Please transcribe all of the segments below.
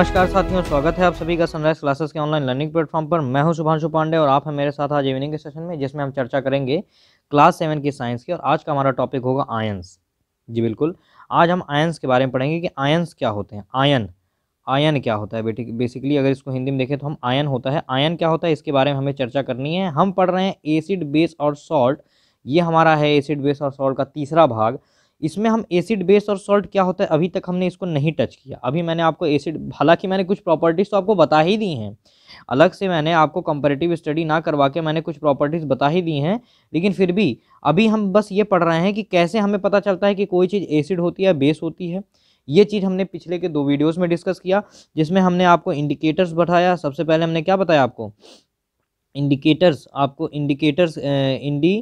नमस्कार साथियों स्वागत है आप सभी का सनराइज क्लासेस के ऑनलाइन लर्निंग प्लेटफॉर्म पर मैं हूं सुभाषु पांडे और आप हैं मेरे साथ आज इवनिंग के सेशन में जिसमें हम चर्चा करेंगे क्लास सेवन की साइंस की और आज का हमारा टॉपिक होगा आयंस जी बिल्कुल आज हम आयंस के बारे में पढ़ेंगे कि आयंस क्या होते हैं आयन आयन क्या होता है बेटी बेसिकली अगर इसको हिंदी में देखें तो हम आयन होता है आयन क्या होता है इसके बारे में हमें चर्चा करनी है हम पढ़ रहे हैं एसिड बेस और सॉल्ट ये हमारा है एसिड बेस और सॉल्ट का तीसरा भाग इसमें हम एसिड बेस और सॉल्ट क्या होता है अभी तक हमने इसको नहीं टच किया अभी मैंने आपको एसिड हालांकि मैंने कुछ प्रॉपर्टीज़ तो आपको बता ही दी हैं अलग से मैंने आपको कंपेरेटिव स्टडी ना करवा के मैंने कुछ प्रॉपर्टीज़ बता ही दी हैं लेकिन फिर भी अभी हम बस ये पढ़ रहे हैं कि कैसे हमें पता चलता है कि कोई चीज़ एसिड होती है बेस होती है ये चीज़ हमने पिछले के दो वीडियोज में डिस्कस किया जिसमें हमने आपको इंडिकेटर्स बताया सबसे पहले हमने क्या बताया आपको इंडिकेटर्स आपको इंडिकेटर्स इंडी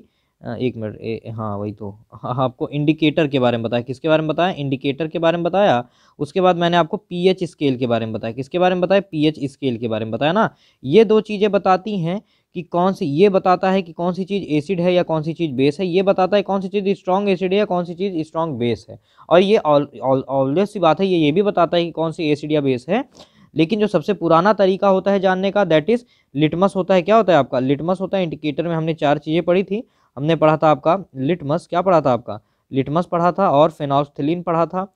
एक मिनट हाँ वही तो हाँ, हाँ, आपको इंडिकेटर के बारे में बताया किसके बारे में बताया इंडिकेटर के बारे में बताया उसके बाद मैंने आपको पीएच स्केल के बारे में बताया किसके बारे में बताया पीएच स्केल के बारे में बताया ना ये दो चीज़ें बताती हैं कि कौन सी ये बताता है कि कौन सी चीज़ एसिड है या कौन सी चीज़ बेस है ये बताता है कौन सी चीज़ स्ट्रॉन्ग एसिड है या कौन सी चीज़ स्ट्रॉन्ग बेस है और ये ऑलवेज सी बात है ये ये भी बताता है कि कौन सी एसिड या बेस है लेकिन जो सबसे पुराना तरीका होता है जानने का दैट इज़ लिटमस होता है क्या होता है आपका लिटमस होता है इंडिकेटर में हमने चार चीज़ें पढ़ी थी हमने पढ़ा था आपका लिटमस क्या पढ़ा था आपका लिटमस पढ़ा था और फेनॉस्थलिन पढ़ा था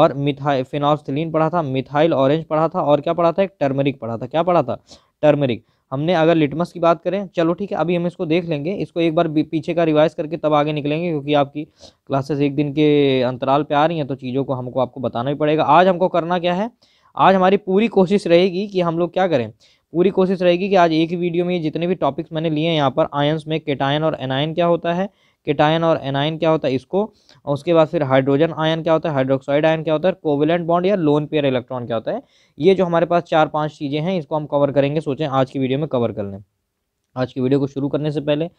और मिथाई फेनॉस्थलिन पढ़ा था मिथाइल ऑरेंज पढ़ा था और क्या पढ़ा था एक टर्मरिक पढ़ा था क्या पढ़ा था टर्मरिक हमने अगर लिटमस की बात करें चलो ठीक है अभी हम इसको देख लेंगे इसको एक बार पीछे का रिवाइज करके तब आगे निकलेंगे क्योंकि आपकी क्लासेस एक दिन के अंतराल पर आ रही हैं तो चीज़ों को हमको आपको बताना ही पड़ेगा आज हमको करना क्या है आज हमारी पूरी कोशिश रहेगी कि हम लोग क्या करें पूरी कोशिश रहेगी कि आज एक ही वीडियो में जितने भी टॉपिक्स मैंने लिए हैं यहाँ पर आयंस में केटायन और एनायन क्या होता है केटायन और एनायन क्या होता है इसको और उसके बाद फिर हाइड्रोजन आयन क्या होता है हाइड्रोक्साइड आयन क्या होता है कोविलेंट बॉन्ड या लोन पेयर इलेक्ट्रॉन क्या होता है ये जो हमारे पास चार पाँच चीज़ें हैं इसको हम कवर करेंगे सोचें आज की वीडियो में कवर कर लें आज की वीडियो को शुरू करने से पहले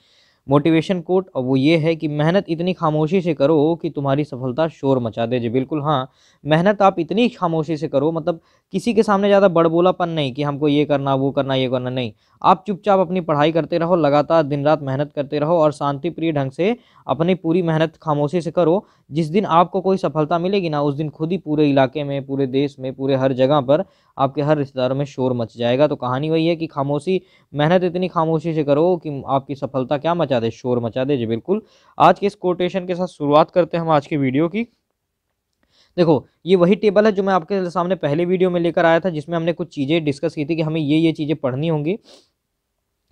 मोटिवेशन कोट और वो ये है कि मेहनत इतनी खामोशी से करो कि तुम्हारी सफलता शोर मचा दे जी बिल्कुल हाँ मेहनत आप इतनी खामोशी से करो मतलब किसी के सामने ज़्यादा बड़बोलापन नहीं कि हमको ये करना वो करना ये करना नहीं आप चुपचाप अपनी पढ़ाई करते रहो लगातार दिन रात मेहनत करते रहो और शांतिप्रिय ढंग से अपनी पूरी मेहनत खामोशी से करो जिस दिन आपको कोई सफलता मिलेगी ना उस दिन खुद ही पूरे इलाके में पूरे देश में पूरे हर जगह पर आपके हर रिश्तेदारों में शोर मच जाएगा तो कहानी वही है कि खामोशी मेहनत इतनी खामोशी से करो कि आपकी सफलता क्या मचा दे शोर मचा दे जी बिल्कुल आज के इस कोटेशन के साथ शुरुआत करते हैं हम आज की वीडियो की देखो ये वही टेबल है जो मैं आपके सामने पहले वीडियो में लेकर आया था जिसमें हमने कुछ चीज़ें डिस्कस की थी कि हमें ये ये चीज़ें पढ़नी होंगी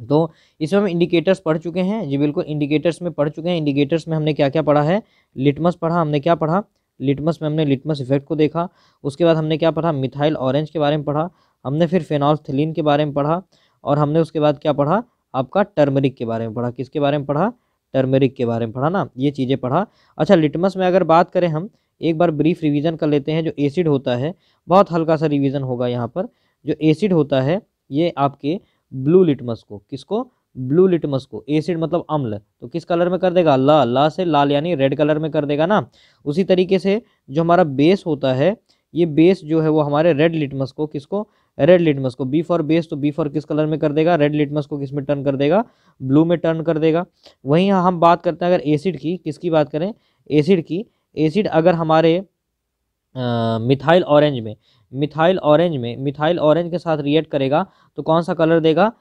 तो इसमें हम इंडिकेटर्स पढ़ चुके हैं जी बिल्कुल इंडिकेटर्स में पढ़ चुके हैं इंडिकेटर्स में हमने क्या क्या पढ़ा है लिटमस पढ़ा हमने क्या पढ़ा लिटमस में हमने लिटमस इफेक्ट को देखा उसके बाद हमने क्या पढ़ा मिथाइल ऑरेंज के बारे में पढ़ा हमने फिर फेनॉल्थिलीन के बारे में पढ़ा और हमने उसके बाद क्या पढ़ा आपका टर्मरिक के बारे में पढ़ा किसके बारे में पढ़ा टर्मरिक के बारे में पढ़ा ना ये चीज़ें पढ़ा अच्छा लिटमस में अगर बात करें हम एक बार ब्रीफ रिवीजन कर लेते हैं जो एसिड होता है बहुत हल्का सा रिवीजन होगा यहाँ पर जो एसिड होता है ये आपके ब्लू लिटमस को किसको ब्लू लिटमस को एसिड मतलब अम्ल तो किस कलर में कर देगा ला ला से लाल यानी रेड कलर में कर देगा ना उसी तरीके से जो हमारा बेस होता है ये बेस जो है वो हमारे रेड लिटमस को किसको रेड लिटमस को बी फॉर बेस तो बी फॉर किस कलर में कर देगा रेड लिटमस को किस में टर्न कर देगा ब्लू में टर्न कर देगा वहीं हम बात करते हैं अगर एसिड की किसकी बात करें एसिड की एसिड अगर हमारे मिथाइल ऑरेंज में मिथाइल ऑरेंज में मिथाइल ऑरेंज के साथ रिएक्ट करेगा तो कौन सा कलर देगा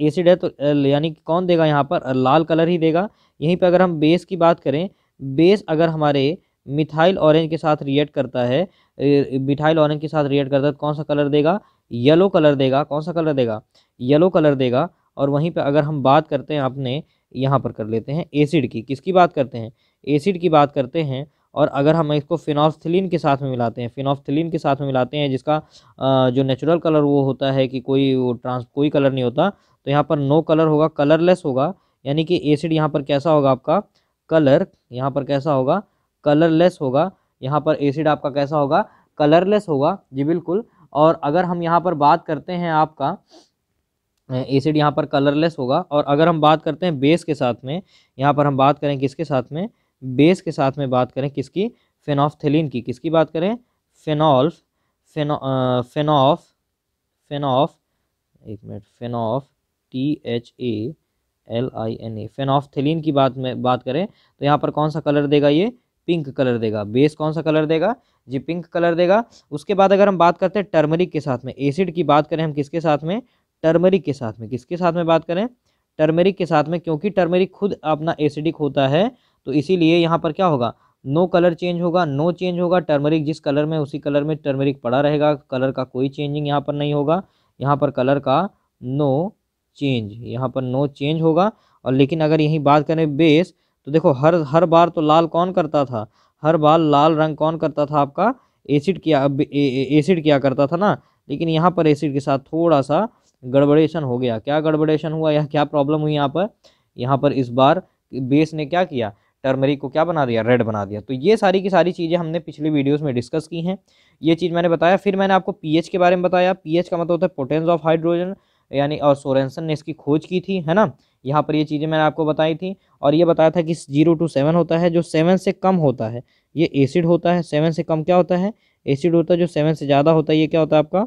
एसिड है तो यानी कि कौन देगा यहाँ पर लाल कलर ही देगा यहीं पर अगर हम बेस की बात करें बेस अगर हमारे मिथाइल ऑरेंज के साथ रिएक्ट करता है मिथाइल ऑरेंज के साथ रिएक्ट करता है तो कौन सा कलर देगा येलो कलर देगा कौन सा कलर देगा येलो कलर देगा और वहीं पर अगर हम बात करते हैं अपने यहाँ पर कर लेते हैं एसिड की किसकी बात करते हैं एसिड की बात करते हैं और अगर हम इसको फिनॉफ्थिलीन के साथ में मिलाते हैं फिनॉफ्थिलीन के साथ में मिलाते हैं जिसका जो नेचुरल कलर वो होता है कि कोई वो ट्रांस कोई कलर नहीं होता तो यहाँ पर नो कलर होगा कलरलेस होगा यानी कि एसिड यहाँ पर कैसा होगा आपका कलर यहाँ पर कैसा होगा कलरलेस होगा यहाँ पर एसिड आपका कैसा होगा कलरलेस होगा जी बिल्कुल और अगर हम यहाँ पर बात करते हैं आपका एसिड यहाँ पर कलरलेस होगा और अगर हम बात करते हैं बेस के साथ में यहाँ पर हम बात करें किसके साथ में बेस के साथ में बात करें किसकी फेनॉफ्थेलिन की किसकी बात करें फेनॉल्फ फेनो फेनॉफ फेनॉफ एक मिनट फेनॉफ T H A L I N A phenolphthalein की बात में बात करें तो यहाँ पर कौन सा कलर देगा ये पिंक कलर देगा बेस कौन सा कलर देगा जी पिंक कलर देगा उसके बाद अगर हम बात करते हैं टर्मरिक के साथ में एसिड की बात करें हम किसके साथ में टर्मरिक के साथ में किसके साथ में बात करें टर्मेरिक के साथ में क्योंकि टर्मेरिक खुद अपना एसिडिक होता है तो इसीलिए यहाँ पर क्या होगा नो कलर चेंज होगा नो चेंज होगा टर्मरिक जिस कलर में उसी कलर में टर्मरिक पड़ा रहेगा कलर का कोई चेंजिंग यहाँ पर नहीं होगा यहाँ पर कलर का नो चेंज यहाँ पर नो चेंज होगा और लेकिन अगर यही बात करें बेस तो देखो हर हर बार तो लाल कौन करता था हर बार लाल रंग कौन करता था आपका एसिड किया एसिड किया करता था ना लेकिन यहाँ पर एसिड के साथ थोड़ा सा गड़बड़ेशन हो गया क्या गड़बड़ेशन हुआ या क्या प्रॉब्लम हुई यहाँ पर यहाँ पर इस बार बेस ने क्या किया टर्मरिक को क्या बना दिया रेड बना दिया तो ये सारी की सारी चीज़ें हमने पिछली वीडियोस में डिस्कस की हैं ये चीज़ मैंने बताया फिर मैंने आपको पीएच के बारे में बताया पीएच का मतलब होता है पोटेंस ऑफ हाइड्रोजन यानी और सोरेंसन ने इसकी खोज की थी है ना यहाँ पर ये चीज़ें मैंने आपको बताई थी और ये बताया था कि जीरो टू सेवन होता है जो सेवन से कम होता है ये एसिड होता है सेवन से कम क्या होता है एसिड होता है जो सेवन से ज़्यादा होता है ये क्या होता है आपका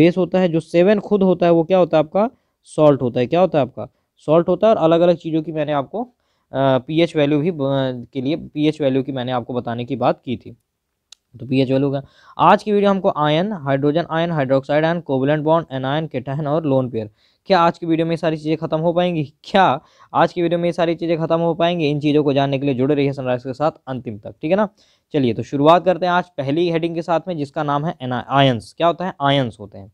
बेस होता है जो सेवन खुद होता है वो क्या होता है आपका सॉल्ट होता है क्या होता है आपका सॉल्ट होता है और अलग अलग चीज़ों की मैंने आपको पीएच वैल्यू भी के लिए पीएच वैल्यू की मैंने आपको बताने की बात की थी तो पीएच वैल्यू का आज की वीडियो हमको ion hydrogen ion hydroxide ion covalent bond anion cation और लोन पेयर क्या आज की वीडियो में ये सारी चीज़ें खत्म हो पाएंगी क्या आज की वीडियो में ये सारी चीज़ें खत्म हो पाएंगी इन चीज़ों को जानने के लिए जुड़े रहिए सनराइज के साथ अंतिम तक ठीक है ना चलिए तो शुरुआत करते हैं आज पहली हेडिंग के साथ में जिसका नाम है आयंस क्या होता है आयंस होते हैं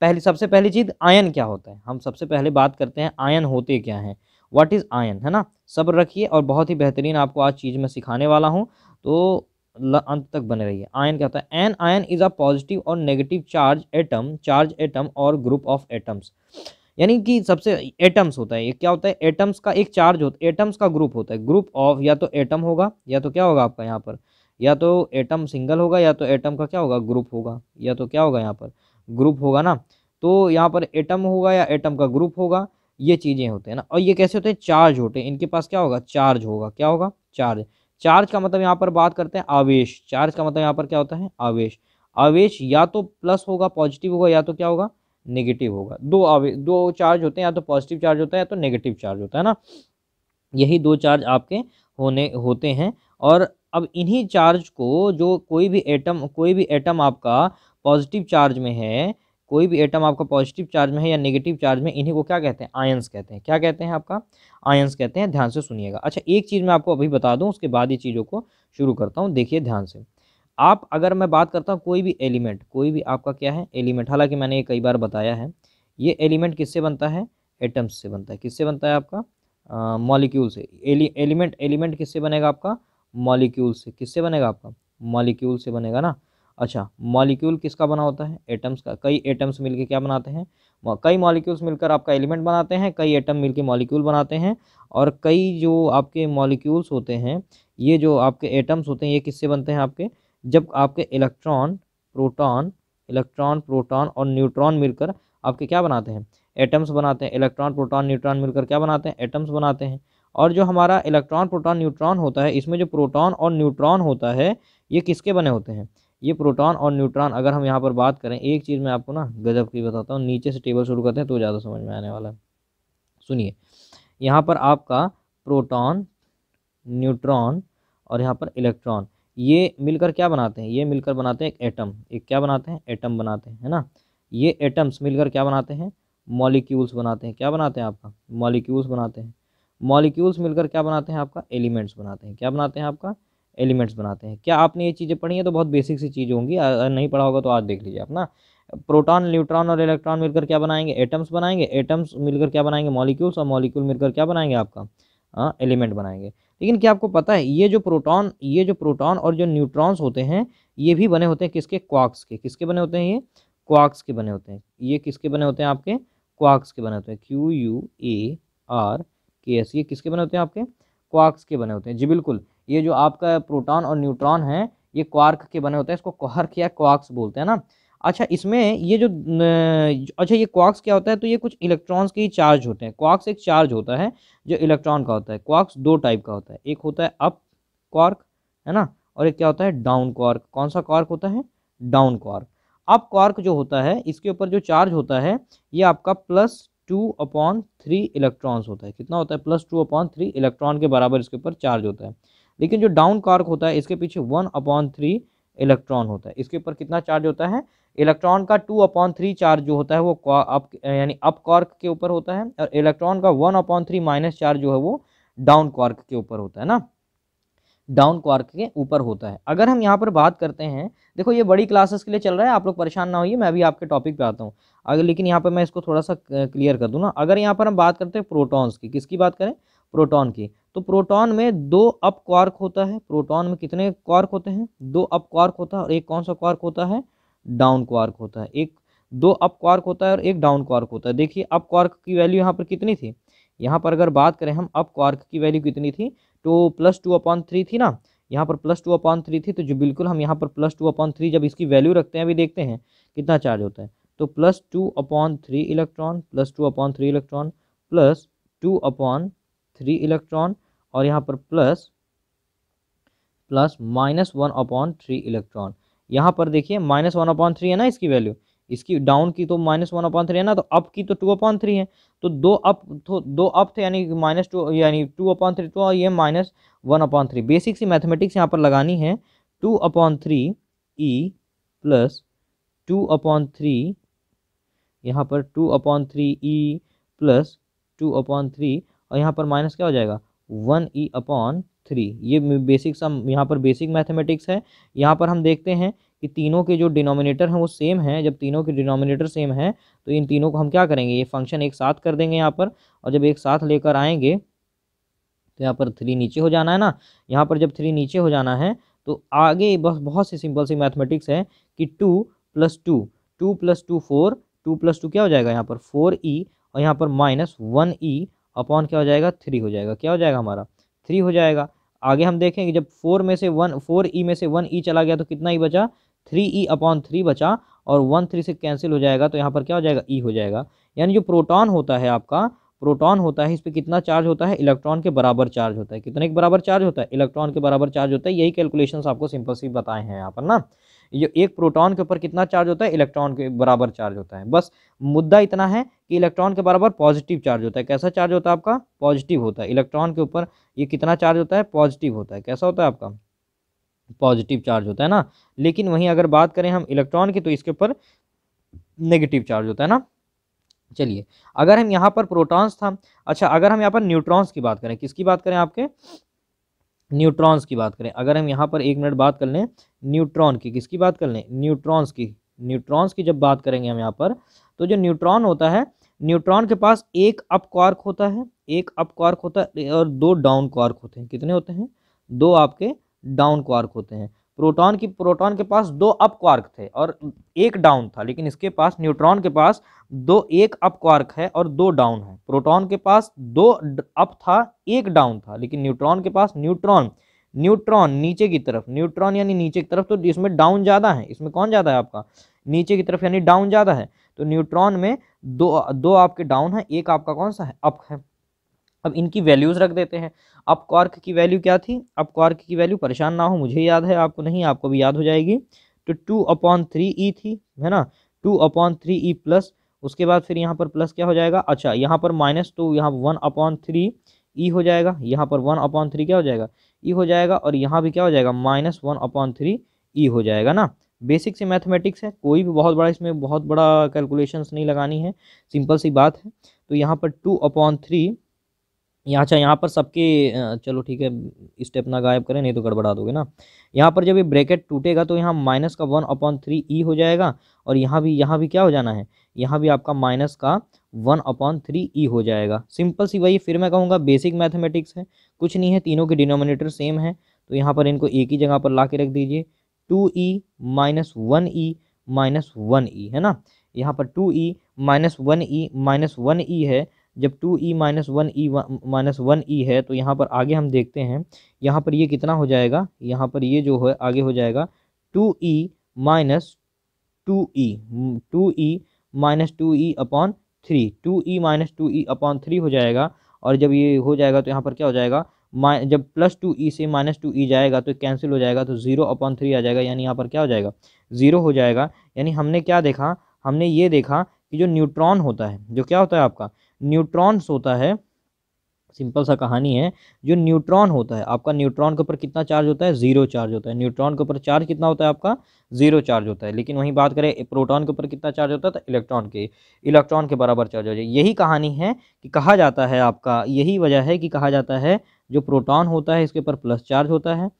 पहली सबसे पहली चीज़ आयन क्या होता है हम सबसे पहले बात करते हैं आयन होते क्या हैं व्हाट इज़ आयन है ना सब रखिए और बहुत ही बेहतरीन आपको आज चीज़ में सिखाने वाला हूँ तो अंत तक बने रहिए आयन क्या होता है an ion is a positive or negative charge atom charge atom or group of atoms यानी कि सबसे एटम्स होता है ये क्या होता है एटम्स का एक चार्ज होता है एटम्स का ग्रुप होता है ग्रुप ऑफ या तो एटम होगा या तो क्या होगा आपका यहाँ पर या तो एटम सिंगल होगा या तो एटम का क्या होगा ग्रुप होगा या तो क्या होगा यहाँ पर ग्रुप होगा ना तो यहाँ पर एटम होगा या एटम का ग्रुप होगा ये चीज़ें होते हैं ना और ये कैसे होते हैं चार्ज होते हैं इनके पास क्या होगा चार्ज होगा क्या होगा चार्ज चार्ज का मतलब यहाँ पर बात करते हैं आवेश चार्ज का मतलब यहाँ पर क्या होता है आवेश आवेश या तो प्लस होगा पॉजिटिव होगा या तो क्या होगा नेगेटिव होगा दो आवेश दो चार्ज होते हैं या तो पॉजिटिव चार्ज होता है या तो नेगेटिव चार्ज होता है ना यही दो चार्ज आपके होने होते हैं और अब इन्हीं चार्ज को जो कोई भी एटम कोई भी एटम आपका पॉजिटिव चार्ज में है कोई भी एटम आपका पॉजिटिव चार्ज में है या नेगेटिव चार्ज में इन्हीं को क्या कहते हैं आयंस कहते हैं क्या कहते हैं आपका आयंस कहते हैं ध्यान से सुनिएगा अच्छा एक चीज़ मैं आपको अभी बता दूँ उसके बाद ये चीज़ों को शुरू करता हूँ देखिए ध्यान से आप अगर मैं बात करता हूँ कोई भी एलिमेंट कोई भी आपका क्या है एलिमेंट हालांकि मैंने ये कई बार बताया है ये एलिमेंट किससे बनता है एटम्स से बनता है किससे बनता है आपका मॉलिक्यूल से एलिमेंट एलिमेंट किससे बनेगा आपका मॉलिक्यूल से किससे बनेगा आपका मॉलिक्यूल से बनेगा ना अच्छा मॉलिक्यूल किसका बना होता है एटम्स का कई एटम्स मिलके क्या बनाते हैं कई मॉलिक्यूल्स मिलकर आपका एलिमेंट बनाते हैं कई एटम मिलके मॉलिक्यूल बनाते हैं और कई जो आपके मॉलिक्यूल्स होते हैं ये जो आपके एटम्स होते हैं ये किससे बनते हैं आपके जब आपके इलेक्ट्रॉन प्रोटॉन इलेक्ट्रॉन प्रोटॉन और न्यूट्रॉन मिलकर आपके क्या बनाते हैं एटम्स बनाते हैं इलेक्ट्रॉन प्रोटॉन न्यूट्रॉन मिलकर क्या बनाते हैं एटम्स बनाते हैं और जो हमारा इलेक्ट्रॉन प्रोटॉन न्यूट्रॉन होता है इसमें जो प्रोटॉन और न्यूट्रॉन होता है ये किसके बने होते हैं ये प्रोटॉन और न्यूट्रॉन अगर हम यहाँ पर बात करें एक चीज़ मैं आपको ना गजब की बताता हूँ नीचे से टेबल शुरू करते हैं तो ज़्यादा समझ में आने वाला है सुनिए यहाँ पर आपका प्रोटॉन न्यूट्रॉन और यहाँ पर इलेक्ट्रॉन ये मिलकर क्या बनाते हैं ये मिलकर बनाते हैं एक एटम एक क्या बनाते हैं एटम बनाते हैं है ना ये एटम्स मिलकर क्या बनाते हैं मॉलिक्यूल्स बनाते हैं क्या बनाते हैं आपका मॉलिक्यूल्स बनाते हैं मॉलिक्यूल्स मिलकर क्या बनाते हैं आपका एलिमेंट्स बनाते हैं क्या बनाते हैं आपका एलिमेंट्स बनाते हैं क्या आपने ये चीज़ें पढ़ी हैं तो बहुत बेसिक सी चीज़ होंगी अगर नहीं पढ़ा होगा तो आज देख लीजिए अपना प्रोटॉन न्यूट्रॉन और इलेक्ट्रॉन मिलकर क्या बनाएंगे एटम्स बनाएंगे एटम्स मिलकर क्या बनाएंगे मॉलिक्यूल्स और मॉलिक्यूल मिलकर क्या बनाएंगे आपका हाँ एलिमेंट बनाएंगे लेकिन क्या आपको पता है ये जो प्रोटॉन ये जो प्रोटॉन और जो न्यूट्रॉन्स होते हैं ये भी बने होते हैं किसके क्वार्क्स के किसके बने होते हैं ये क्वार्क्स के बने होते हैं ये किसके बने होते हैं आपके क्वार्क्स के बने होते हैं Q U A R K S ये किसके बने होते हैं आपके क्वार्क्स के बने होते हैं जी बिल्कुल ये जो आपका प्रोटॉन और न्यूट्रॉन है ये क्वार्क के बने होते हैं इसको क्वार्क या क्वार्क्स बोलते हैं ना अच्छा इसमें ये जो अच्छा ये क्वार्क्स क्या होता है तो ये कुछ इलेक्ट्रॉन्स के ही चार्ज होते हैं क्वार्क्स एक चार्ज होता है जो इलेक्ट्रॉन का होता है क्वार्क्स दो टाइप का होता है एक होता है अप क्वार्क है ना और एक क्या होता है डाउन क्वार्क कौन सा क्वार्क होता है डाउन क्वार्क अप क्वार्क जो होता है इसके ऊपर जो चार्ज होता है ये आपका plus two upon three electrons होता है कितना होता है plus two upon three electron के बराबर इसके ऊपर चार्ज होता है लेकिन जो डाउन कार्क होता है इसके पीछे वन अपॉन थ्री इलेक्ट्रॉन होता है इसके ऊपर कितना चार्ज होता है इलेक्ट्रॉन का टू अपॉन थ्री चार्ज जो होता है वो अप यानी अप कॉर्क के ऊपर होता है और इलेक्ट्रॉन का one upon three minus charge जो है वो डाउन कार्क के ऊपर होता है ना डाउन क्वार्क के ऊपर होता है अगर हम यहाँ पर बात करते हैं देखो ये बड़ी क्लासेस के लिए चल रहा है आप लोग परेशान ना होइए मैं अभी आपके टॉपिक पे आता हूँ अगर लेकिन यहाँ पर मैं इसको थोड़ा सा क्लियर कर दूँ ना अगर यहाँ पर हम बात करते हैं प्रोटॉन्स की किसकी बात करें प्रोटॉन की तो प्रोटॉन में दो अप क्वार्क होता है प्रोटॉन में कितने क्वार्क होते हैं दो अप क्वार्क होता है और एक कौन सा क्वार्क होता है डाउन क्वार्क होता है एक दो अप क्वार्क होता है और एक डाउन क्वार्क होता है देखिए अप क्वार्क की वैल्यू यहाँ पर कितनी थी यहाँ पर अगर बात करें हम अप क्वार्क की वैल्यू कितनी थी तो प्लस टू अपॉन थ्री थी ना यहाँ पर प्लस टू अपॉन थ्री थी तो जो बिल्कुल हम यहाँ पर प्लस टू अपॉन थ्री जब इसकी वैल्यू रखते हैं अभी देखते हैं कितना चार्ज होता है तो plus two upon three electron plus two upon three electron plus two upon three electron और यहाँ पर plus plus minus one upon three electron यहाँ पर देखिए माइनस वन अपॉन थ्री है ना इसकी वैल्यू इसकी डाउन की तो माइनस वन अपॉन थ्री है ना तो अप की तो टू अपॉन थ्री है तो दो अप तो दो अप थे यानी माइनस टू यानी टू अपॉन थ्री तो ये minus one upon three basic सी मैथमेटिक्स यहाँ पर लगानी है two upon three E plus two upon three यहाँ पर two upon three E plus two upon three और यहाँ पर माइनस क्या हो जाएगा वन ई अपॉन थ्री ये बेसिक सम यहाँ पर बेसिक मैथमेटिक्स है यहाँ पर हम देखते हैं कि तीनों के जो डिनोमिनेटर हैं वो सेम हैं जब तीनों के डिनोमिनेटर सेम हैं तो इन तीनों को हम क्या करेंगे ये फंक्शन एक साथ कर देंगे यहाँ पर और जब एक साथ लेकर आएंगे तो यहाँ पर थ्री नीचे हो जाना है ना यहाँ पर जब थ्री नीचे हो जाना है तो आगे बस बहुत सी सिंपल सी मैथमेटिक्स है कि two plus two two plus two four two plus two क्या हो जाएगा यहाँ पर फोर ई e. और यहाँ पर माइनस वन ई अपॉन क्या हो जाएगा थ्री हो जाएगा क्या हो जाएगा हमारा थ्री हो जाएगा आगे हम देखेंगे जब फोर में से वन फोर ई में से वन ई चला गया तो कितना ई बचा थ्री ई अपॉन थ्री बचा और वन थ्री से कैंसिल हो जाएगा तो यहाँ पर क्या हो जाएगा ई हो जाएगा यानी जो प्रोटॉन होता है आपका प्रोटॉन होता है इस पर कितना चार्ज होता है इलेक्ट्रॉन के बराबर चार्ज होता है कितने के बराबर चार्ज होता है इलेक्ट्रॉन के बराबर चार्ज होता है यही कैलकुलेशन आपको सिंपल सी बताए हैं यहाँ पर ना ये एक प्रोटॉन के ऊपर कितना चार्ज होता है इलेक्ट्रॉन के बराबर चार्ज होता है बस मुद्दा इतना है कि इलेक्ट्रॉन के बराबर पॉजिटिव चार्ज होता है कैसा चार्ज होता है आपका पॉजिटिव होता है इलेक्ट्रॉन के ऊपर ये कितना चार्ज होता है पॉजिटिव होता है कैसा होता है आपका पॉजिटिव चार्ज होता है ना लेकिन वहीं अगर बात करें हम इलेक्ट्रॉन की तो इसके ऊपर नेगेटिव चार्ज होता है ना चलिए अगर हम यहाँ पर प्रोटॉन्स था अच्छा अगर हम यहाँ पर न्यूट्रॉन्स की बात करें किसकी बात करें आपके न्यूट्रॉन्स की बात करें अगर हम यहाँ पर एक मिनट बात कर लें न्यूट्रॉन की किसकी बात कर लें न्यूट्रॉन्स की न्यूट्रॉन्स की जब बात करेंगे हम यहाँ पर तो जो न्यूट्रॉन होता है न्यूट्रॉन के पास एक अप क्वार्क होता है एक अप क्वार्क होता है और दो डाउन क्वार्क होते हैं कितने होते हैं दो आपके डाउन क्वार्क होते हैं प्रोटॉन की प्रोटॉन के पास दो अप क्वार्क थे और एक डाउन था लेकिन इसके पास न्यूट्रॉन के पास दो एक अप क्वार्क है और दो डाउन है प्रोटॉन के पास दो अप था एक डाउन था लेकिन न्यूट्रॉन के पास न्यूट्रॉन न्यूट्रॉन नीचे की तरफ न्यूट्रॉन यानी नीचे की तरफ तो इसमें डाउन ज़्यादा है इसमें कौन ज़्यादा है आपका नीचे की तरफ यानी डाउन ज़्यादा है तो न्यूट्रॉन में दो दो आपके डाउन है एक आपका कौन सा है अप है अब इनकी वैल्यूज़ रख देते हैं अब कॉर्क की वैल्यू क्या थी अब कॉर्क की वैल्यू परेशान ना हो मुझे याद है आपको नहीं आपको भी याद हो जाएगी तो टू अपॉन थ्री ई थी है ना two upon three E plus उसके बाद फिर यहाँ पर प्लस क्या हो जाएगा अच्छा यहाँ पर माइनस तो यहाँ वन अपॉन थ्री ई हो जाएगा यहाँ पर वन अपॉन थ्री क्या हो जाएगा ई e हो जाएगा और यहाँ भी क्या हो जाएगा minus one upon three E हो जाएगा ना बेसिक से मैथमेटिक्स है कोई भी बहुत बड़ा इसमें बहुत बड़ा कैलकुलेशंस नहीं लगानी है सिंपल सी बात है तो यहाँ पर टू अपॉन थ्री यहाँ अच्छा यहाँ पर सबके चलो ठीक है स्टेप ना गायब करें नहीं तो गड़बड़ा दोगे ना यहाँ पर जब ये ब्रैकेट टूटेगा तो यहाँ माइनस का वन अपॉन थ्री ई हो जाएगा और यहाँ भी यहाँ भी क्या हो जाना है यहाँ भी आपका माइनस का वन अपॉन थ्री ई हो जाएगा सिंपल सी वही फिर मैं कहूँगा बेसिक मैथमेटिक्स है कुछ नहीं है तीनों के डिनोमिनेटर सेम है तो यहाँ पर इनको एक ही जगह पर ला के रख दीजिए two E minus one E minus one E है ना यहाँ पर two E minus one E minus one E है जब two E minus one E minus one E है तो यहाँ पर आगे हम देखते हैं यहाँ पर ये कितना हो जाएगा यहाँ पर ये जो है आगे हो जाएगा two E minus two E two E minus two E upon three two E minus two E upon three हो जाएगा और जब ये हो जाएगा तो यहाँ पर क्या हो जाएगा माइ जब प्लस टू ई से माइनस टू ई जाएगा तो कैंसिल हो जाएगा तो ज़ीरो अपॉन थ्री आ जाएगा यानी यहाँ पर क्या हो जाएगा ज़ीरो हो जाएगा यानी हमने क्या देखा हमने ये देखा कि जो न्यूट्रॉन होता है जो क्या होता है आपका न्यूट्रॉन्स होता है सिंपल सा कहानी है जो न्यूट्रॉन होता है आपका न्यूट्रॉन के ऊपर कितना चार्ज होता है जीरो चार्ज होता है न्यूट्रॉन के ऊपर चार्ज कितना होता है आपका जीरो चार्ज होता है लेकिन वहीं बात करें प्रोटॉन के ऊपर कितना चार्ज होता है तो इलेक्ट्रॉन के इलेक्ट्रॉन के बराबर चार्ज हो जाए यही कहानी है कि कहा जाता है आपका यही वजह है कि कहा जाता है जो प्रोटॉन होता है इसके ऊपर प्लस चार्ज होता है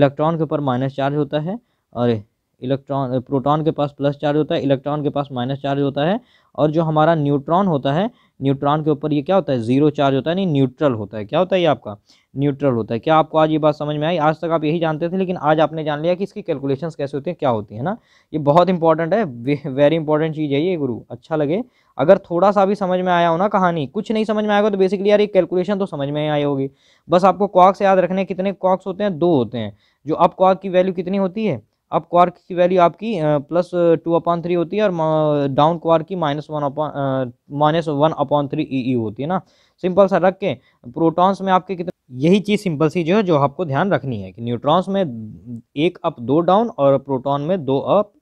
इलेक्ट्रॉन के ऊपर माइनस चार्ज होता है और इलेक्ट्रॉन प्रोटॉन के पास प्लस चार्ज होता है इलेक्ट्रॉन के पास माइनस चार्ज होता है और जो हमारा न्यूट्रॉन होता है न्यूट्रॉन के ऊपर ये क्या होता है जीरो चार्ज होता है नहीं न्यूट्रल होता है क्या होता है ये आपका न्यूट्रल होता है क्या आपको आज ये बात समझ में आई आज तक आप यही जानते थे लेकिन आज आपने जान लिया कि इसकी कैलकुलेशंस कैसे होती हैं क्या होती है ना ये बहुत इंपॉर्टेंट है वे, वेरी इंपॉर्टेंट चीज़ है ये गुरु अच्छा लगे अगर थोड़ा सा भी समझ में आया हो ना कहानी कुछ नहीं समझ में आएगा तो बेसिकली यार ये कैलकुलेशन तो समझ में ही आई होगी बस आपको कॉक्स याद रखने कितने कॉक्स होते हैं दो होते हैं जो अब कॉक की वैल्यू कितनी होती है अब क्वार्क की वैल्यू आपकी प्लस टू अपॉन थ्री होती है और डाउन क्वार्क की minus one upon minus one upon three E E होती है ना सिंपल सा रख के प्रोटॉन्स में आपके कितने यही चीज़ सिंपल सी जो है जो आपको ध्यान रखनी है कि न्यूट्रॉन्स में एक अप दो डाउन और प्रोटॉन में दो अप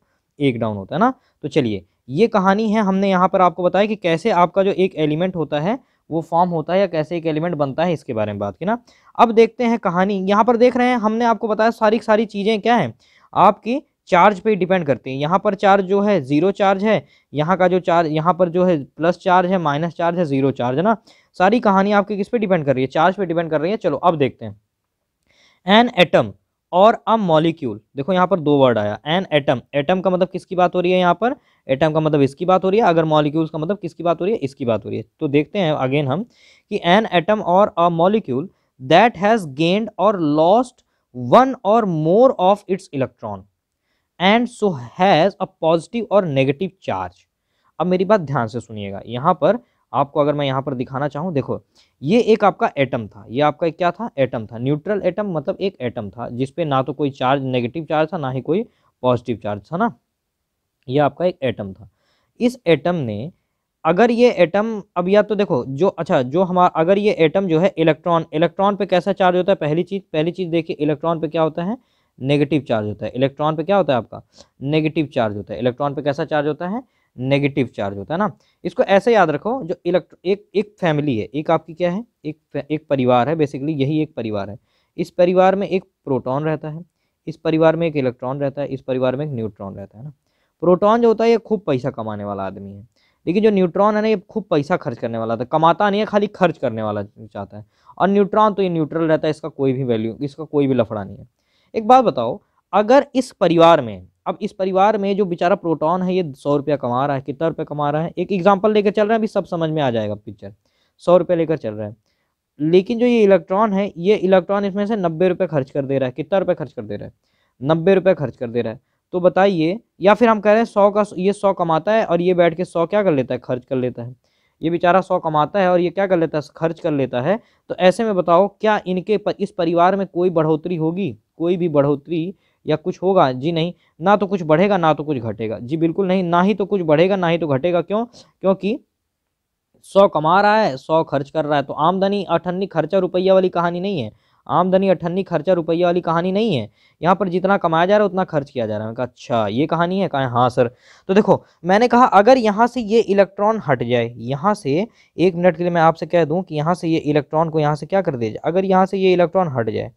एक डाउन होता है ना तो चलिए ये कहानी है हमने यहाँ पर आपको बताया कि कैसे आपका जो एक एलिमेंट होता है वो फॉर्म होता है या कैसे एक एलिमेंट बनता है इसके बारे में बात की ना अब देखते हैं कहानी यहाँ पर देख रहे हैं हमने आपको बताया सारी सारी चीज़ें क्या हैं आपकी चार्ज पे डिपेंड करती है यहाँ पर चार्ज जो है जीरो चार्ज है यहाँ का जो चार्ज यहाँ पर जो है प्लस चार्ज है माइनस चार्ज है जीरो चार्ज है ना सारी कहानी आपकी किस पे डिपेंड कर रही है चार्ज पे डिपेंड कर रही है चलो अब देखते हैं N atom or a molecule देखो यहाँ पर दो वर्ड आया एन एटम एटम का मतलब किसकी बात हो रही है यहाँ पर एटम का मतलब इसकी बात हो रही है अगर मॉलिक्यूल्स का मतलब किसकी बात हो रही है इसकी बात हो रही है तो देखते हैं अगेन हम कि an atom or a molecule that has gained or lost one or more of its electron and so has a positive or negative charge अब मेरी बात ध्यान से सुनिएगा यहाँ पर आपको अगर मैं यहाँ पर दिखाना चाहूँ देखो ये एक आपका एटम था ये आपका क्या था एटम था न्यूट्रल एटम मतलब एक एटम था जिसपे ना तो कोई चार्ज नेगेटिव चार्ज था ना ही कोई पॉजिटिव चार्ज था ना ये आपका एक एटम था इस एटम ने अगर ये एटम अब या तो देखो जो अच्छा जो हमारा अगर ये एटम जो है इलेक्ट्रॉन इलेक्ट्रॉन पे कैसा चार्ज होता है पहली चीज़ पहली चीज़ देखिए इलेक्ट्रॉन पे क्या होता है नेगेटिव चार्ज होता है इलेक्ट्रॉन पे क्या होता है आपका नेगेटिव चार्ज होता है इलेक्ट्रॉन पे कैसा चार्ज होता है नेगेटिव चार्ज होता है ना इसको ऐसे याद रखो जो इलेक्ट्रो एक एक फैमिली है एक आपकी क्या है एक एक परिवार है बेसिकली यही एक परिवार है इस परिवार में एक प्रोटॉन रहता है इस परिवार में एक इलेक्ट्रॉन रहता है इस परिवार में एक न्यूट्रॉन रहता है ना प्रोटॉन जो होता है ये खूब पैसा कमाने वाला आदमी है लेकिन जो न्यूट्रॉन है ना ये खूब पैसा खर्च करने वाला था कमाता नहीं है खाली खर्च करने वाला चाहता है और न्यूट्रॉन तो ये न्यूट्रल रहता है इसका कोई भी वैल्यू इसका कोई भी लफड़ा नहीं है एक बात बताओ अगर इस परिवार में अब इस परिवार में जो बेचारा प्रोटॉन है ये सौ रुपया कमा रहा है कितना रुपया कमा रहा है एक एग्जाम्पल लेकर चल रहा है अभी सब समझ में आ जाएगा पिक्चर सौ रुपया लेकर चल रहा है लेकिन जो ये इलेक्ट्रॉन है ये इलेक्ट्रॉन इसमें से नब्बे रुपये खर्च कर दे रहा है कितना रुपये खर्च कर दे रहा है नब्बे रुपये खर्च कर दे रहा है तो बताइए या फिर हम कह रहे हैं सौ का ये सौ कमाता है और ये बैठ के सौ क्या कर लेता है खर्च कर लेता है ये बेचारा सौ कमाता है और ये क्या कर लेता है खर्च कर लेता है तो ऐसे में बताओ क्या इनके पर, इस परिवार में कोई बढ़ोतरी होगी कोई भी बढ़ोतरी या कुछ होगा जी नहीं ना तो कुछ बढ़ेगा ना तो कुछ घटेगा जी बिल्कुल नहीं ना ही तो कुछ बढ़ेगा ना ही तो घटेगा क्यों क्योंकि सौ कमा रहा है सौ खर्च कर रहा है तो आमदनी अठन्नी खर्चा रुपया वाली कहानी नहीं है आमदनी अठन्नी खर्चा रुपये वाली कहानी नहीं है यहाँ पर जितना कमाया जा रहा है उतना खर्च किया जा रहा है अच्छा ये कहानी है कहा हाँ सर तो देखो मैंने कहा अगर यहाँ से ये इलेक्ट्रॉन हट जाए यहाँ से एक मिनट के लिए मैं आपसे कह दूँ कि यहाँ से ये इलेक्ट्रॉन को यहाँ से क्या कर दिया अगर यहाँ से ये इलेक्ट्रॉन हट जाए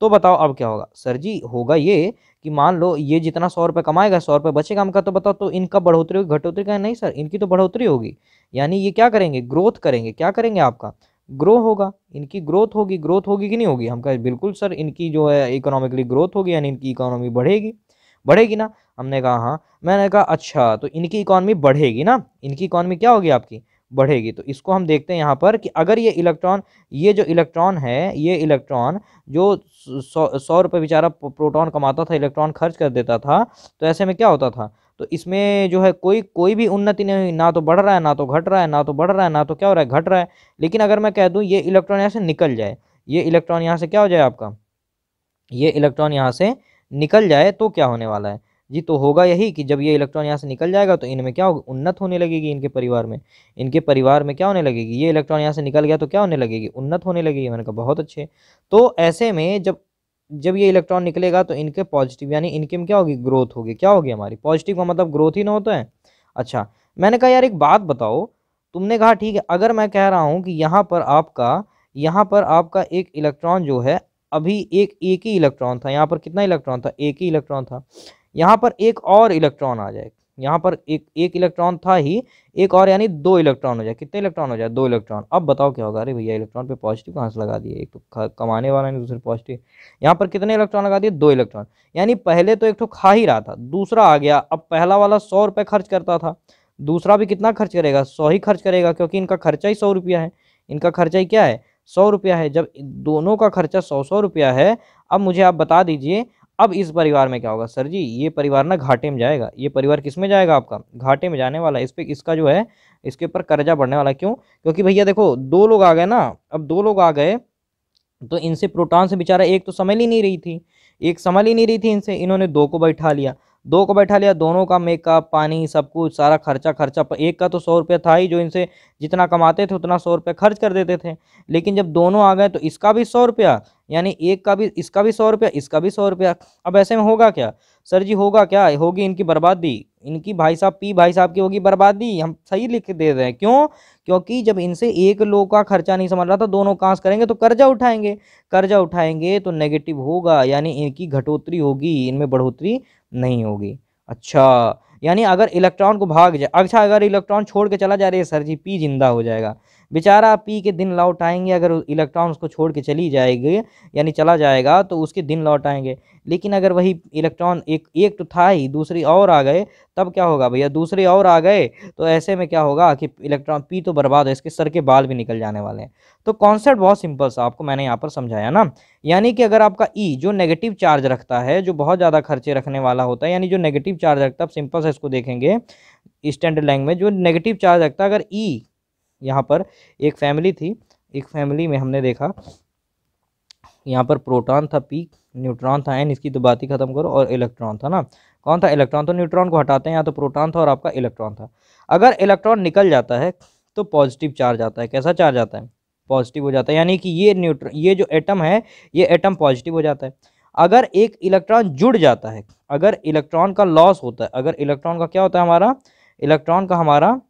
तो बताओ अब क्या होगा सर जी होगा ये कि मान लो ये जितना सौ रुपये कमाएगा सौ रुपये बचेगा हमका तो बताओ तो इनका बढ़ोतरी होगी घटोतरी का नहीं सर इनकी तो बढ़ोतरी होगी यानी ये क्या करेंगे ग्रोथ करेंगे क्या करेंगे आपका ग्रो होगा इनकी ग्रोथ होगी ग्रोथ होगी कि नहीं होगी हम कहे बिल्कुल सर इनकी जो है इकोनॉमिकली ग्रोथ होगी यानी इनकी इकोनॉमी बढ़ेगी बढ़ेगी ना हमने कहा हाँ मैंने कहा अच्छा तो इनकी इकोनॉमी बढ़ेगी ना इनकी इकोनॉमी क्या होगी आपकी बढ़ेगी तो इसको हम देखते हैं यहाँ पर कि अगर ये इलेक्ट्रॉन ये जो इलेक्ट्रॉन है ये इलेक्ट्रॉन जो सौ सौ रुपये बेचारा प्रोटॉन कमाता था इलेक्ट्रॉन खर्च कर देता था तो ऐसे में क्या होता था तो इसमें जो है कोई कोई भी उन्नति नहीं हुई ना तो बढ़ रहा है ना तो घट रहा है ना तो बढ़ रहा है ना तो क्या हो रहा है घट रहा है लेकिन अगर मैं कह दूँ ये इलेक्ट्रॉन यहाँ से निकल जाए ये इलेक्ट्रॉन यहाँ से क्या हो जाए आपका ये इलेक्ट्रॉन यहाँ से निकल जाए तो क्या होने वाला है जी तो होगा यही कि जब ये इलेक्ट्रॉन यहाँ से निकल जाएगा तो इनमें क्या होगा उन्नत होने लगेगी इनके परिवार में इनके परिवार में क्या होने लगेगी ये इलेक्ट्रॉन यहाँ से निकल गया तो क्या होने लगेगी उन्नत होने लगेगी मैंने कहा बहुत अच्छे तो ऐसे में जब जब ये इलेक्ट्रॉन निकलेगा तो इनके पॉजिटिव यानी इनके में क्या होगी ग्रोथ होगी क्या होगी हमारी पॉजिटिव का मतलब ग्रोथ ही ना होता है अच्छा मैंने कहा यार एक बात बताओ तुमने कहा ठीक है अगर मैं कह रहा हूँ कि यहाँ पर आपका यहाँ पर आपका एक इलेक्ट्रॉन जो है अभी एक एक ही इलेक्ट्रॉन था यहाँ पर कितना इलेक्ट्रॉन था एक ही इलेक्ट्रॉन था यहाँ पर एक और इलेक्ट्रॉन आ जाए यहाँ पर एक एक इलेक्ट्रॉन था ही एक और यानी दो इलेक्ट्रॉन हो जाए कितने इलेक्ट्रॉन हो जाए दो इलेक्ट्रॉन अब बताओ क्या होगा अरे भैया इलेक्ट्रॉन पे पॉजिटिव कहाँ से लगा दिए एक तो कमाने वाला नहीं दूसरे पॉजिटिव यहाँ पर कितने इलेक्ट्रॉन लगा दिए दो इलेक्ट्रॉन यानी पहले तो एक तो खा ही रहा था दूसरा आ गया अब पहला वाला सौ रुपये खर्च करता था दूसरा भी कितना खर्च करेगा सौ ही खर्च करेगा क्योंकि इनका खर्चा ही सौ रुपया है इनका खर्चा ही क्या है सौ रुपया है जब दोनों का खर्चा सौ सौ रुपया है अब मुझे आप बता दीजिए अब इस परिवार में क्या होगा सर जी ये परिवार ना घाटे में जाएगा ये परिवार किस में जाएगा आपका घाटे में जाने वाला है इस पर इसका जो है इसके ऊपर कर्जा बढ़ने वाला क्यों क्योंकि भैया देखो दो लोग आ गए ना अब दो लोग आ गए तो इनसे प्रोटॉन से बेचारा एक तो समझ ही नहीं रही थी एक समझ ही नहीं रही थी इनसे इन्होंने दो को बैठा लिया दो को बैठा लिया दोनों का मेकअप पानी सब कुछ सारा खर्चा खर्चा एक का तो सौ रुपया था ही जो इनसे जितना कमाते थे उतना सौ रुपया खर्च कर देते थे लेकिन जब दोनों आ गए तो इसका भी सौ रुपया यानी एक का भी इसका भी सौ रुपया इसका भी सौ रुपया अब ऐसे में होगा क्या सर जी होगा क्या होगी इनकी बर्बादी इनकी भाई साहब पी भाई साहब की होगी बर्बादी हम सही लिख दे रहे हैं क्यों क्योंकि जब इनसे एक लोग का खर्चा नहीं समझ रहा था दोनों कांस करेंगे तो कर्जा उठाएंगे कर्जा उठाएंगे तो नेगेटिव होगा यानी इनकी घटोतरी होगी इनमें बढ़ोतरी नहीं होगी अच्छा यानी अगर इलेक्ट्रॉन को भाग जाए अच्छा अगर इलेक्ट्रॉन छोड़ के चला जा रही है सर जी पी जिंदा हो जाएगा बेचारा पी के दिन लौट आएंगे अगर इलेक्ट्रॉन उसको छोड़ के चली जाएगी यानी चला जाएगा तो उसके दिन लौट आएंगे लेकिन अगर वही इलेक्ट्रॉन एक एक तो था ही दूसरी और आ गए तब क्या होगा भैया दूसरे और आ गए तो ऐसे में क्या होगा कि इलेक्ट्रॉन पी तो बर्बाद है इसके सर के बाल भी निकल जाने वाले हैं तो कॉन्सेप्ट बहुत सिंपल सा आपको मैंने यहाँ पर समझाया ना यानी कि अगर आपका ई e, जो नेगेटिव चार्ज रखता है जो बहुत ज़्यादा खर्चे रखने वाला होता है यानी जो नेगेटिव चार्ज रखता है सिंपल सा इसको देखेंगे स्टैंडर्ड लैंग्वेज जो नेगेटिव चार्ज रखता है अगर ई e, यहाँ पर एक फैमिली थी एक फैमिली में हमने देखा यहाँ पर प्रोटॉन था पी न्यूट्रॉन था एन इसकी तो बात ही खत्म करो और इलेक्ट्रॉन था ना कौन था इलेक्ट्रॉन तो न्यूट्रॉन को हटाते हैं यहाँ तो प्रोटॉन था और आपका इलेक्ट्रॉन था अगर इलेक्ट्रॉन निकल जाता है तो पॉजिटिव चार्ज आता है कैसा चार्ज आता है पॉजिटिव हो जाता है यानी कि ये न्यूट्रॉन ये जो एटम है ये एटम पॉजिटिव हो जाता है अगर एक इलेक्ट्रॉन जुड़ जाता है अगर इलेक्ट्रॉन का लॉस होता है अगर इलेक्ट्रॉन का क्या होता है हमारा इलेक्ट्रॉन का हमारा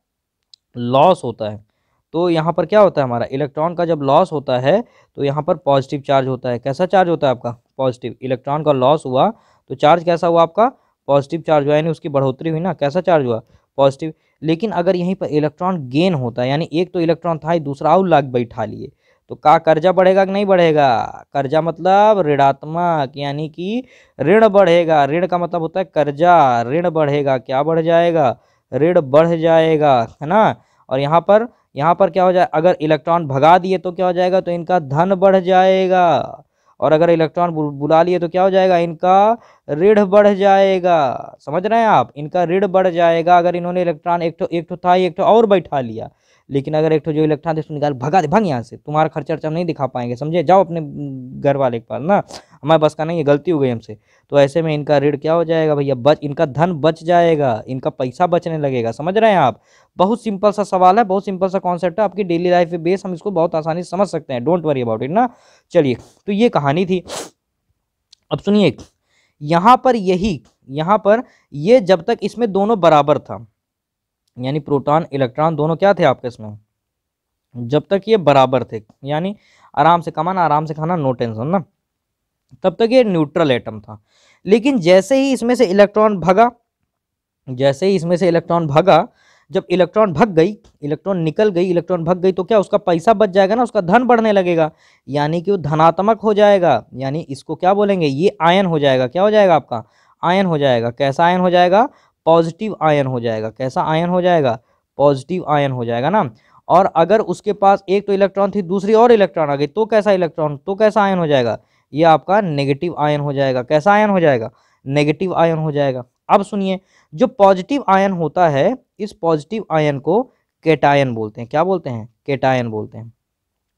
लॉस होता है तो यहाँ पर क्या होता है हमारा इलेक्ट्रॉन का जब लॉस होता है तो यहाँ पर पॉजिटिव चार्ज होता है कैसा चार्ज होता है आपका पॉजिटिव इलेक्ट्रॉन का लॉस हुआ तो चार्ज कैसा हुआ आपका पॉजिटिव चार्ज हुआ यानी उसकी बढ़ोतरी हुई ना कैसा चार्ज हुआ पॉजिटिव लेकिन अगर यहीं पर इलेक्ट्रॉन गेन होता है यानी एक तो इलेक्ट्रॉन था ही दूसरा और लाग बैठा लिए तो का कर्जा बढ़ेगा कि नहीं बढ़ेगा कर्जा मतलब ऋणात्मक यानी कि ऋण बढ़ेगा ऋण का मतलब होता है कर्जा ऋण बढ़ेगा क्या बढ़ जाएगा ऋण बढ़ जाएगा है ना और यहाँ पर यहाँ पर क्या हो जाए अगर इलेक्ट्रॉन भगा दिए तो क्या हो जाएगा तो इनका धन बढ़ जाएगा और अगर इलेक्ट्रॉन बुला लिए तो क्या हो जाएगा इनका ऋण बढ़ जाएगा समझ रहे हैं आप इनका ऋण बढ़ जाएगा अगर इन्होंने इलेक्ट्रॉन एक तो एक तो था ही एक तो और बैठा लिया लेकिन अगर एक तो जो इलेक्ट्रॉन थे उसको निकाल भगा दे भंग यहाँ से तुम्हारा खर्चा हम नहीं दिखा पाएंगे समझे जाओ अपने घर वाले के पास ना हमारे बस का नहीं ये गलती हो गई हमसे तो ऐसे में इनका ऋण क्या हो जाएगा भैया बच इनका धन बच जाएगा इनका पैसा बचने लगेगा समझ रहे हैं आप बहुत सिंपल सा सवाल है बहुत सिंपल सा कॉन्सेप्ट है आपकी डेली लाइफ में बेस हम इसको बहुत आसानी से समझ सकते हैं डोंट वरी अबाउट इट ना चलिए तो ये कहानी थी अब सुनिए यहाँ पर यही यहाँ पर ये जब तक इसमें दोनों बराबर था यानी प्रोटॉन इलेक्ट्रॉन दोनों क्या थे आपके इसमें जब तक ये बराबर थे यानी आराम से कमाना आराम से खाना नो टेंशन ना तब तक ये न्यूट्रल एटम था लेकिन जैसे ही इसमें से इलेक्ट्रॉन भगा जैसे ही इसमें से इलेक्ट्रॉन भगा जब इलेक्ट्रॉन भग गई इलेक्ट्रॉन निकल गई इलेक्ट्रॉन भग गई तो क्या उसका पैसा बच जाएगा ना उसका धन बढ़ने लगेगा यानी कि वो धनात्मक हो जाएगा यानी इसको क्या बोलेंगे ये आयन हो जाएगा क्या हो जाएगा आपका आयन हो जाएगा कैसा आयन हो जाएगा पॉजिटिव आयन हो जाएगा कैसा आयन हो जाएगा पॉजिटिव आयन हो जाएगा ना और अगर उसके पास एक तो इलेक्ट्रॉन थी दूसरी और इलेक्ट्रॉन आ गई तो कैसा इलेक्ट्रॉन तो कैसा आयन हो जाएगा ये आपका नेगेटिव आयन हो जाएगा कैसा आयन हो जाएगा नेगेटिव आयन हो जाएगा अब सुनिए जो पॉजिटिव आयन होता है इस पॉजिटिव आयन को केटायन बोलते हैं क्या बोलते हैं केटायन बोलते हैं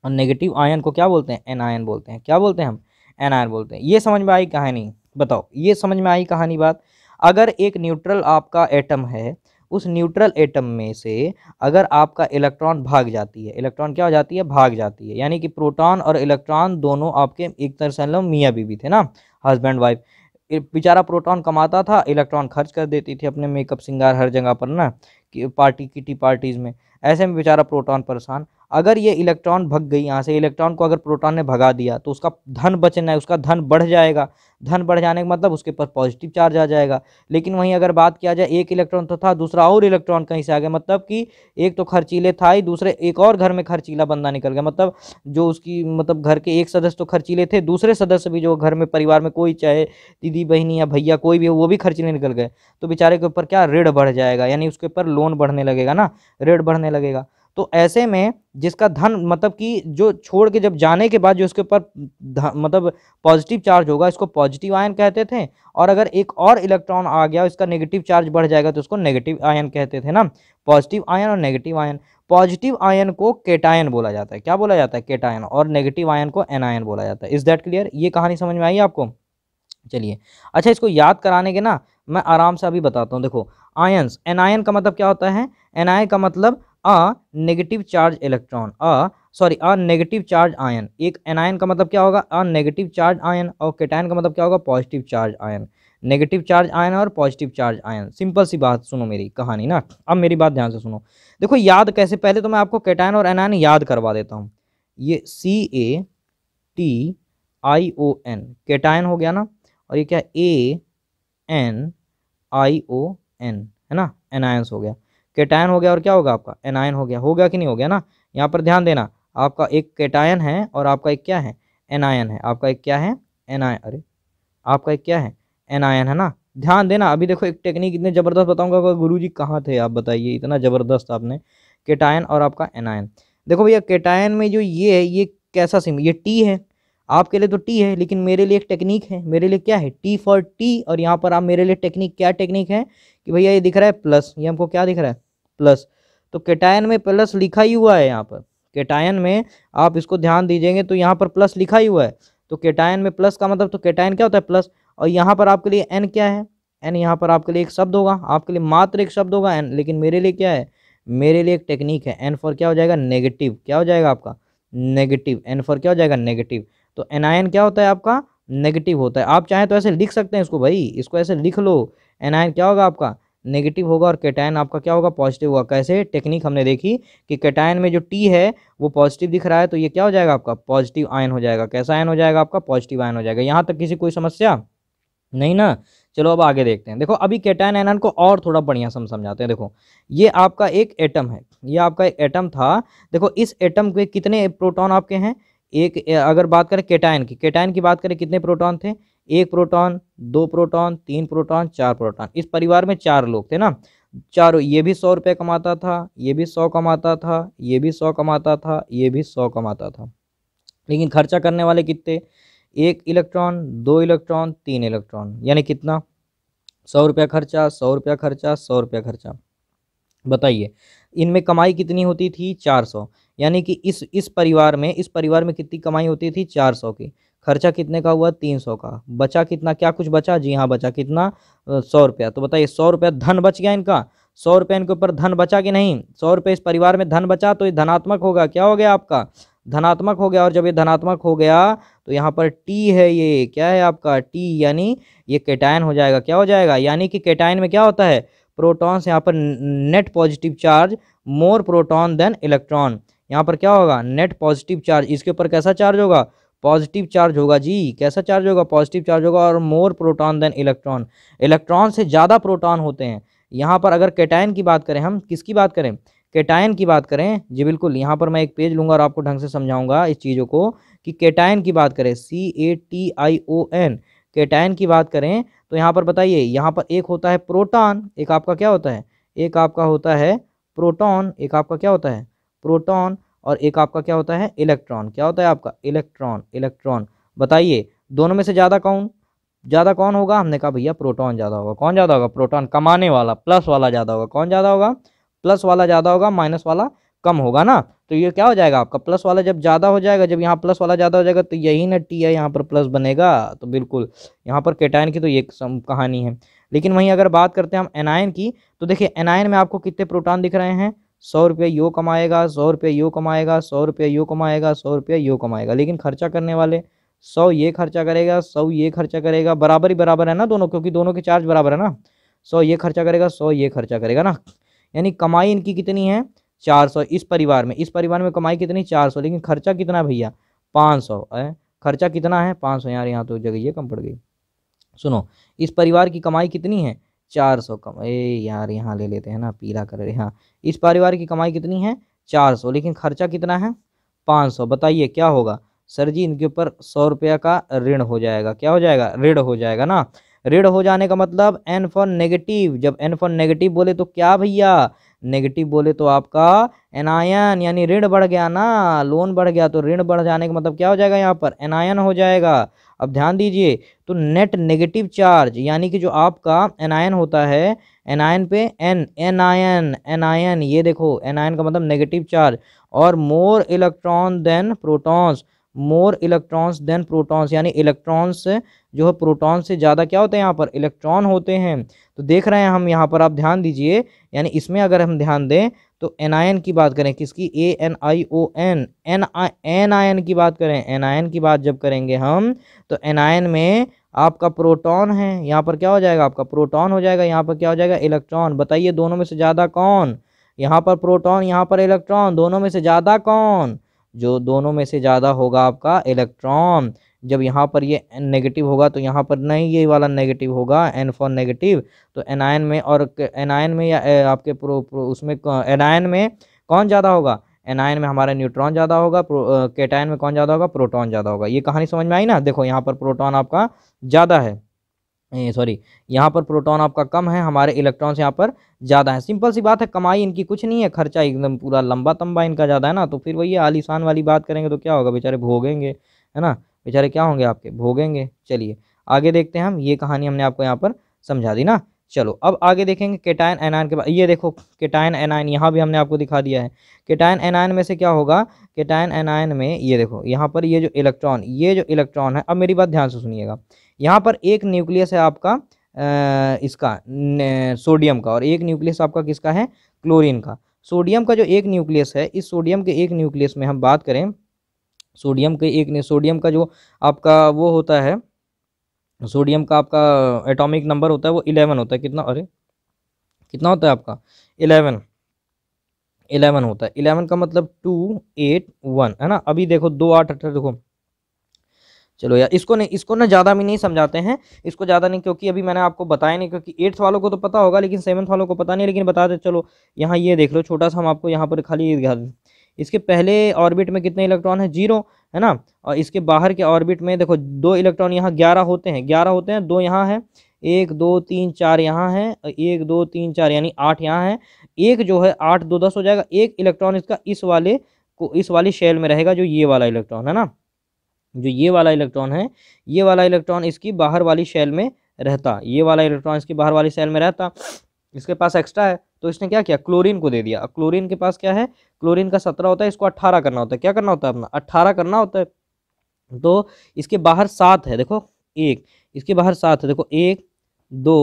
और नेगेटिव आयन को क्या बोलते हैं एनायन बोलते हैं क्या बोलते हैं हम एनायन बोलते हैं ये समझ में आई कहानी बताओ ये समझ में आई कहानी बात अगर एक न्यूट्रल आपका एटम है उस न्यूट्रल एटम में से अगर आपका इलेक्ट्रॉन भाग जाती है इलेक्ट्रॉन क्या हो जाती है भाग जाती है यानी कि प्रोटॉन और इलेक्ट्रॉन दोनों आपके एक तरह से मतलब मियाँ बीवी थे ना हस्बैंड वाइफ बेचारा प्रोटॉन कमाता था इलेक्ट्रॉन खर्च कर देती थी अपने मेकअप सिंगार हर जगह पर ना कि पार्टी किटी पार्टीज़ में ऐसे में बेचारा प्रोटॉन परेशान अगर ये इलेक्ट्रॉन भग गई यहाँ से इलेक्ट्रॉन को अगर प्रोटॉन ने भगा दिया तो उसका धन बचना है उसका धन बढ़ जाएगा धन बढ़ जाने का मतलब उसके ऊपर पॉजिटिव चार्ज आ जाएगा लेकिन वहीं अगर बात किया जाए एक इलेक्ट्रॉन तो था दूसरा और इलेक्ट्रॉन कहीं से आ गया मतलब कि एक तो खर्चीले था ही दूसरे एक और घर में खर्चीला बंदा निकल गया मतलब जो उसकी मतलब घर के एक सदस्य तो खर्चीले थे दूसरे सदस्य भी जो घर में परिवार में कोई चाहे दीदी बहनी या भैया कोई भी हो वो भी खर्चीले निकल गए तो बेचारे के ऊपर क्या ऋण बढ़ जाएगा यानी उसके ऊपर लोन बढ़ने लगेगा ना ऋण बढ़ने लगेगा तो ऐसे में जिसका धन मतलब कि जो छोड़ के जब जाने के बाद जो उसके ऊपर मतलब पॉजिटिव चार्ज होगा इसको पॉजिटिव आयन कहते थे और अगर एक और इलेक्ट्रॉन आ गया इसका नेगेटिव चार्ज बढ़ जाएगा तो उसको नेगेटिव आयन कहते थे ना पॉजिटिव आयन और नेगेटिव आयन पॉजिटिव आयन को केटायन बोला जाता है क्या बोला जाता है केटायन और नेगेटिव आयन को एनायन बोला जाता है इज दैट क्लियर ये कहानी समझ में आई आपको चलिए अच्छा इसको याद कराने के ना मैं आराम से अभी बताता हूँ देखो आयंस एनायन का मतलब क्या होता है एनायन का मतलब a negative charge electron uh sorry a negative charge ion एक एनायन का मतलब क्या होगा अ नेगेटिव चार्ज आयन और केटायन का मतलब क्या होगा positive charge ion negative charge ion और पॉजिटिव चार्ज आयन सिंपल सी बात सुनो मेरी कहानी ना अब मेरी बात ध्यान से सुनो देखो याद कैसे पहले तो मैं आपको केटायन और एनायन याद करवा देता हूँ ये C A T I O N cation हो गया ना और ये क्या ए एन आई ओ एन है ना एनायंस हो गया केटायन हो गया और क्या होगा आपका एनायन हो गया हो गया कि नहीं हो गया ना यहाँ पर ध्यान देना आपका एक केटायन है और आपका एक क्या है एनायन है आपका एक क्या है एनायन अरे आपका एक क्या है एनायन है ना ध्यान देना अभी देखो एक टेक्निक इतने ज़बरदस्त बताऊंगा गुरु जी कहाँ थे आप बताइए इतना ज़बरदस्त आपने केटायन और आपका एनायन देखो भैया केटायन में जो ये है ये कैसा सिम ये टी है आपके लिए तो टी है लेकिन मेरे लिए एक टेक्निक है मेरे लिए क्या है टी फॉर टी और यहाँ पर आप मेरे लिए टेक्निक क्या टेक्निक है कि भैया ये दिख रहा है प्लस ये हमको क्या दिख रहा है प्लस तो केटायन में प्लस लिखा ही हुआ है यहाँ पर केटायन में आप इसको ध्यान दीजिएंगे तो यहाँ पर प्लस लिखा ही हुआ है तो केटायन में प्लस का मतलब तो केटायन क्या होता है प्लस और यहाँ पर आपके लिए एन क्या है एन यहाँ पर आपके लिए एक शब्द होगा आपके लिए मात्र एक शब्द होगा एन लेकिन मेरे लिए क्या है मेरे लिए एक टेक्निक है एन फॉर क्या हो जाएगा नेगेटिव क्या हो जाएगा आपका नेगेटिव एन फॉर क्या हो जाएगा नेगेटिव तो एनायन क्या होता है आपका नेगेटिव होता है आप चाहें तो ऐसे लिख सकते हैं इसको भाई इसको ऐसे लिख लो एनायन क्या होगा आपका नेगेटिव होगा और कैटाइन आपका क्या होगा पॉजिटिव होगा कैसे टेक्निक हमने देखी कि केटायन में जो टी है वो पॉजिटिव दिख रहा है तो ये क्या हो जाएगा आपका पॉजिटिव आयन हो जाएगा कैसा आयन हो जाएगा आपका पॉजिटिव आयन हो जाएगा यहाँ तक किसी कोई समस्या नहीं ना चलो अब आगे देखते हैं देखो अभी केटायन आयन को और थोड़ा बढ़िया सम समझाते हैं देखो ये आपका एक एटम है ये आपका एक एटम था देखो इस एटम के कितने प्रोटोन आपके हैं एक अगर बात करें केटाइन की केटाइन की बात करें कितने प्रोटॉन थे एक प्रोटॉन दो प्रोटॉन तीन प्रोटॉन चार प्रोटॉन इस परिवार में चार लोग थे ना चारों ये भी सौ रुपये कमाता था ये भी सौ कमाता था ये भी सौ कमाता था ये भी सौ कमाता था लेकिन खर्चा करने वाले कितने एक इलेक्ट्रॉन दो इलेक्ट्रॉन तीन इलेक्ट्रॉन यानी कितना सौ रुपया खर्चा सौ रुपया खर्चा सौ रुपया खर्चा बताइए इनमें कमाई कितनी होती थी चार सौ यानी कि इस इस परिवार में इस परिवार में कितनी कमाई होती थी चार सौ की खर्चा कितने का हुआ तीन सौ का बचा कितना क्या कुछ बचा जी हाँ बचा कितना सौ रुपया तो बताइए सौ रुपया धन बच गया इनका सौ रुपये इनके ऊपर धन बचा कि नहीं सौ रुपये इस परिवार में धन बचा तो ये धनात्मक होगा क्या हो गया आपका धनात्मक हो गया और जब ये धनात्मक हो गया तो यहाँ पर टी है ये क्या है आपका टी यानी ये केटायन हो जाएगा क्या हो जाएगा यानी कि केटायन में क्या होता है प्रोटॉन्स यहाँ पर net positive charge more proton than electron यहाँ पर क्या होगा नेट पॉजिटिव चार्ज इसके ऊपर कैसा चार्ज होगा पॉजिटिव चार्ज होगा जी कैसा चार्ज होगा पॉजिटिव चार्ज होगा और more proton than electron electron से ज़्यादा प्रोटॉन होते हैं यहाँ पर अगर केटायन की बात करें हम किसकी बात करें केटायन की बात करें जी बिल्कुल यहाँ पर मैं एक पेज लूँगा और आपको ढंग से समझाऊंगा इस चीज़ों को कि केटायन की बात करें C A T I O N cation की बात करें तो यहाँ पर बताइए यहाँ पर एक होता है प्रोटॉन एक आपका क्या होता है एक आपका होता है प्रोटॉन एक आपका क्या होता है प्रोटॉन और एक आपका क्या होता है इलेक्ट्रॉन क्या होता है आपका इलेक्ट्रॉन इलेक्ट्रॉन बताइए दोनों में से ज़्यादा कौन ज़्यादा कौन होगा हमने कहा भैया प्रोटॉन ज़्यादा होगा कौन ज़्यादा होगा प्रोटॉन कमाने वाला प्लस वाला ज़्यादा होगा कौन ज़्यादा होगा प्लस वाला ज़्यादा होगा माइनस वाला कम होगा ना तो ये क्या हो जाएगा आपका प्लस वाला जब ज़्यादा हो जाएगा जब यहाँ प्लस वाला ज़्यादा हो जाएगा तो यही ना टी है यहाँ पर प्लस बनेगा तो बिल्कुल यहाँ पर केटाइन की तो ये कहानी है लेकिन वहीं अगर बात करते हैं हम एनायन की तो देखिए एनायन में आपको कितने प्रोटॉन दिख रहे हैं सौ रुपये यो कमाएगा सौ रुपये यो कमाएगा सौ रुपये यो कमाएगा सौ रुपये यो कमाएगा लेकिन खर्चा करने वाले सौ ये खर्चा करेगा सौ ये खर्चा करेगा बराबर ही बराबर है ना दोनों क्योंकि दोनों के चार्ज बराबर है ना सौ ये खर्चा करेगा सौ ये खर्चा करेगा ना यानी कमाई इनकी कितनी है चार सौ इस परिवार में इस परिवार में कमाई कितनी चार सौ लेकिन खर्चा कितना भैया पाँच सौ खर्चा कितना है पाँच सौ यार यहाँ तो जगह ये कम पड़ गई सुनो इस परिवार की कमाई कितनी है चार सौ कम ए यार यहाँ ले लेते हैं ना पीला कर रहे हाँ इस परिवार की कमाई कितनी है चार सौ लेकिन खर्चा कितना है पाँच सौ बताइए क्या होगा सर जी इनके ऊपर सौ रुपया का ऋण हो जाएगा क्या हो जाएगा ऋण हो जाएगा ना ऋण हो जाने का मतलब एन फॉर नेगेटिव जब एन फॉर नेगेटिव बोले तो क्या भैया नेगेटिव बोले तो आपका एनायन यानी ऋण बढ़ गया ना लोन बढ़ गया तो ऋण बढ़ जाने का मतलब क्या हो जाएगा यहाँ पर एनायन हो जाएगा अब ध्यान दीजिए तो नेट नेगेटिव चार्ज यानी कि जो आपका एनायन होता है एनायन पे एन एनायन एनायन ये देखो एनायन का मतलब नेगेटिव चार्ज और more electron than protons more electrons than protons यानी इलेक्ट्रॉन्स जो है प्रोटॉन्स से ज़्यादा क्या होते हैं यहाँ पर इलेक्ट्रॉन होते हैं तो देख रहे हैं हम यहाँ पर आप ध्यान दीजिए यानी इसमें अगर हम ध्यान दें तो एनायन की बात करें किसकी A N I O N N I N ion की बात करें एनायन की बात जब करेंगे हम तो एनायन में आपका प्रोटॉन है यहाँ पर क्या हो जाएगा आपका प्रोटॉन हो जाएगा यहाँ पर क्या हो जाएगा इलेक्ट्रॉन बताइए दोनों में से ज़्यादा कौन यहाँ पर प्रोटॉन यहाँ पर इलेक्ट्रॉन दोनों में से ज़्यादा कौन जो दोनों में से ज़्यादा होगा आपका इलेक्ट्रॉन जब यहाँ पर ये नेगेटिव होगा तो यहाँ पर नहीं ये वाला नेगेटिव होगा एन फॉर नेगेटिव तो एनायन में और एनायन में या आपके प्रो, प्रो उसमें एनायन में कौन ज़्यादा होगा एनायन में हमारा न्यूट्रॉन ज़्यादा होगा केटायन में कौन ज़्यादा होगा प्रोटॉन ज़्यादा होगा ये कहानी समझ में आई ना देखो यहाँ पर प्रोटॉन आपका ज़्यादा है सॉरी यहाँ पर प्रोटॉन आपका कम है हमारे इलेक्ट्रॉन्स यहाँ पर ज़्यादा है सिंपल सी बात है कमाई इनकी कुछ नहीं है खर्चा एकदम पूरा लंबा तंबा इनका ज़्यादा है ना तो फिर वही आलिशान वाली बात करेंगे तो क्या होगा बेचारे भोगेंगे है ना बेचारे क्या होंगे आपके भोगेंगे चलिए आगे देखते हैं हम ये कहानी हमने आपको यहाँ पर समझा दी ना चलो अब आगे देखेंगे केटायन एनायन के बाद ये देखो केटायन एनायन यहाँ भी हमने आपको दिखा दिया है केटायन एनायन में से क्या होगा केटायन एनायन में ये देखो यहाँ पर ये जो इलेक्ट्रॉन ये जो इलेक्ट्रॉन है अब मेरी बात ध्यान से सुनिएगा यहाँ पर एक न्यूक्लियस है आपका आ, इसका न, सोडियम का और एक न्यूक्लियस आपका किसका है क्लोरिन का सोडियम का जो एक न्यूक्लियस है इस सोडियम के एक न्यूक्लियस में हम बात करें सोडियम के एक सोडियम का जो आपका वो होता है सोडियम का आपका एटॉमिक नंबर होता है वो इलेवन होता है कितना अरे कितना होता है आपका इलेवन इलेवन होता है इलेवन का मतलब टू एट वन है ना अभी देखो दो आठ अठारह देखो चलो यार इसको नहीं इसको ना ज़्यादा भी नहीं समझाते हैं इसको ज़्यादा नहीं क्योंकि अभी मैंने आपको बताया नहीं क्योंकि एट्थ वालों को तो पता होगा लेकिन सेवन्थ वालों को पता नहीं लेकिन बता दे चलो यहाँ ये देख लो छोटा सा हम आपको यहाँ पर खाली इसके पहले ऑर्बिट में कितने इलेक्ट्रॉन है जीरो है ना और इसके बाहर के ऑर्बिट में देखो दो इलेक्ट्रॉन यहाँ ग्यारह होते हैं ग्यारह होते हैं दो यहाँ है एक दो तीन चार यहाँ है एक दो तीन चार यानी आठ यहाँ है एक जो है आठ दो दस हो जाएगा एक इलेक्ट्रॉन इसका इस वाले को इस वाली शेल में रहेगा जो ये वाला इलेक्ट्रॉन है ना जो ये वाला इलेक्ट्रॉन है ये वाला इलेक्ट्रॉन इसकी बाहर वाली शेल में रहता ये वाला इलेक्ट्रॉन इसकी बाहर वाली शेल में रहता इसके पास एक्स्ट्रा है तो इसने क्या किया क्लोरीन को दे दिया क्लोरीन के पास क्या है क्लोरीन का सत्रह होता है इसको अट्ठारह करना होता है क्या करना होता है अपना अट्ठारह करना होता है तो इसके बाहर सात है देखो एक इसके बाहर सात है देखो एक दो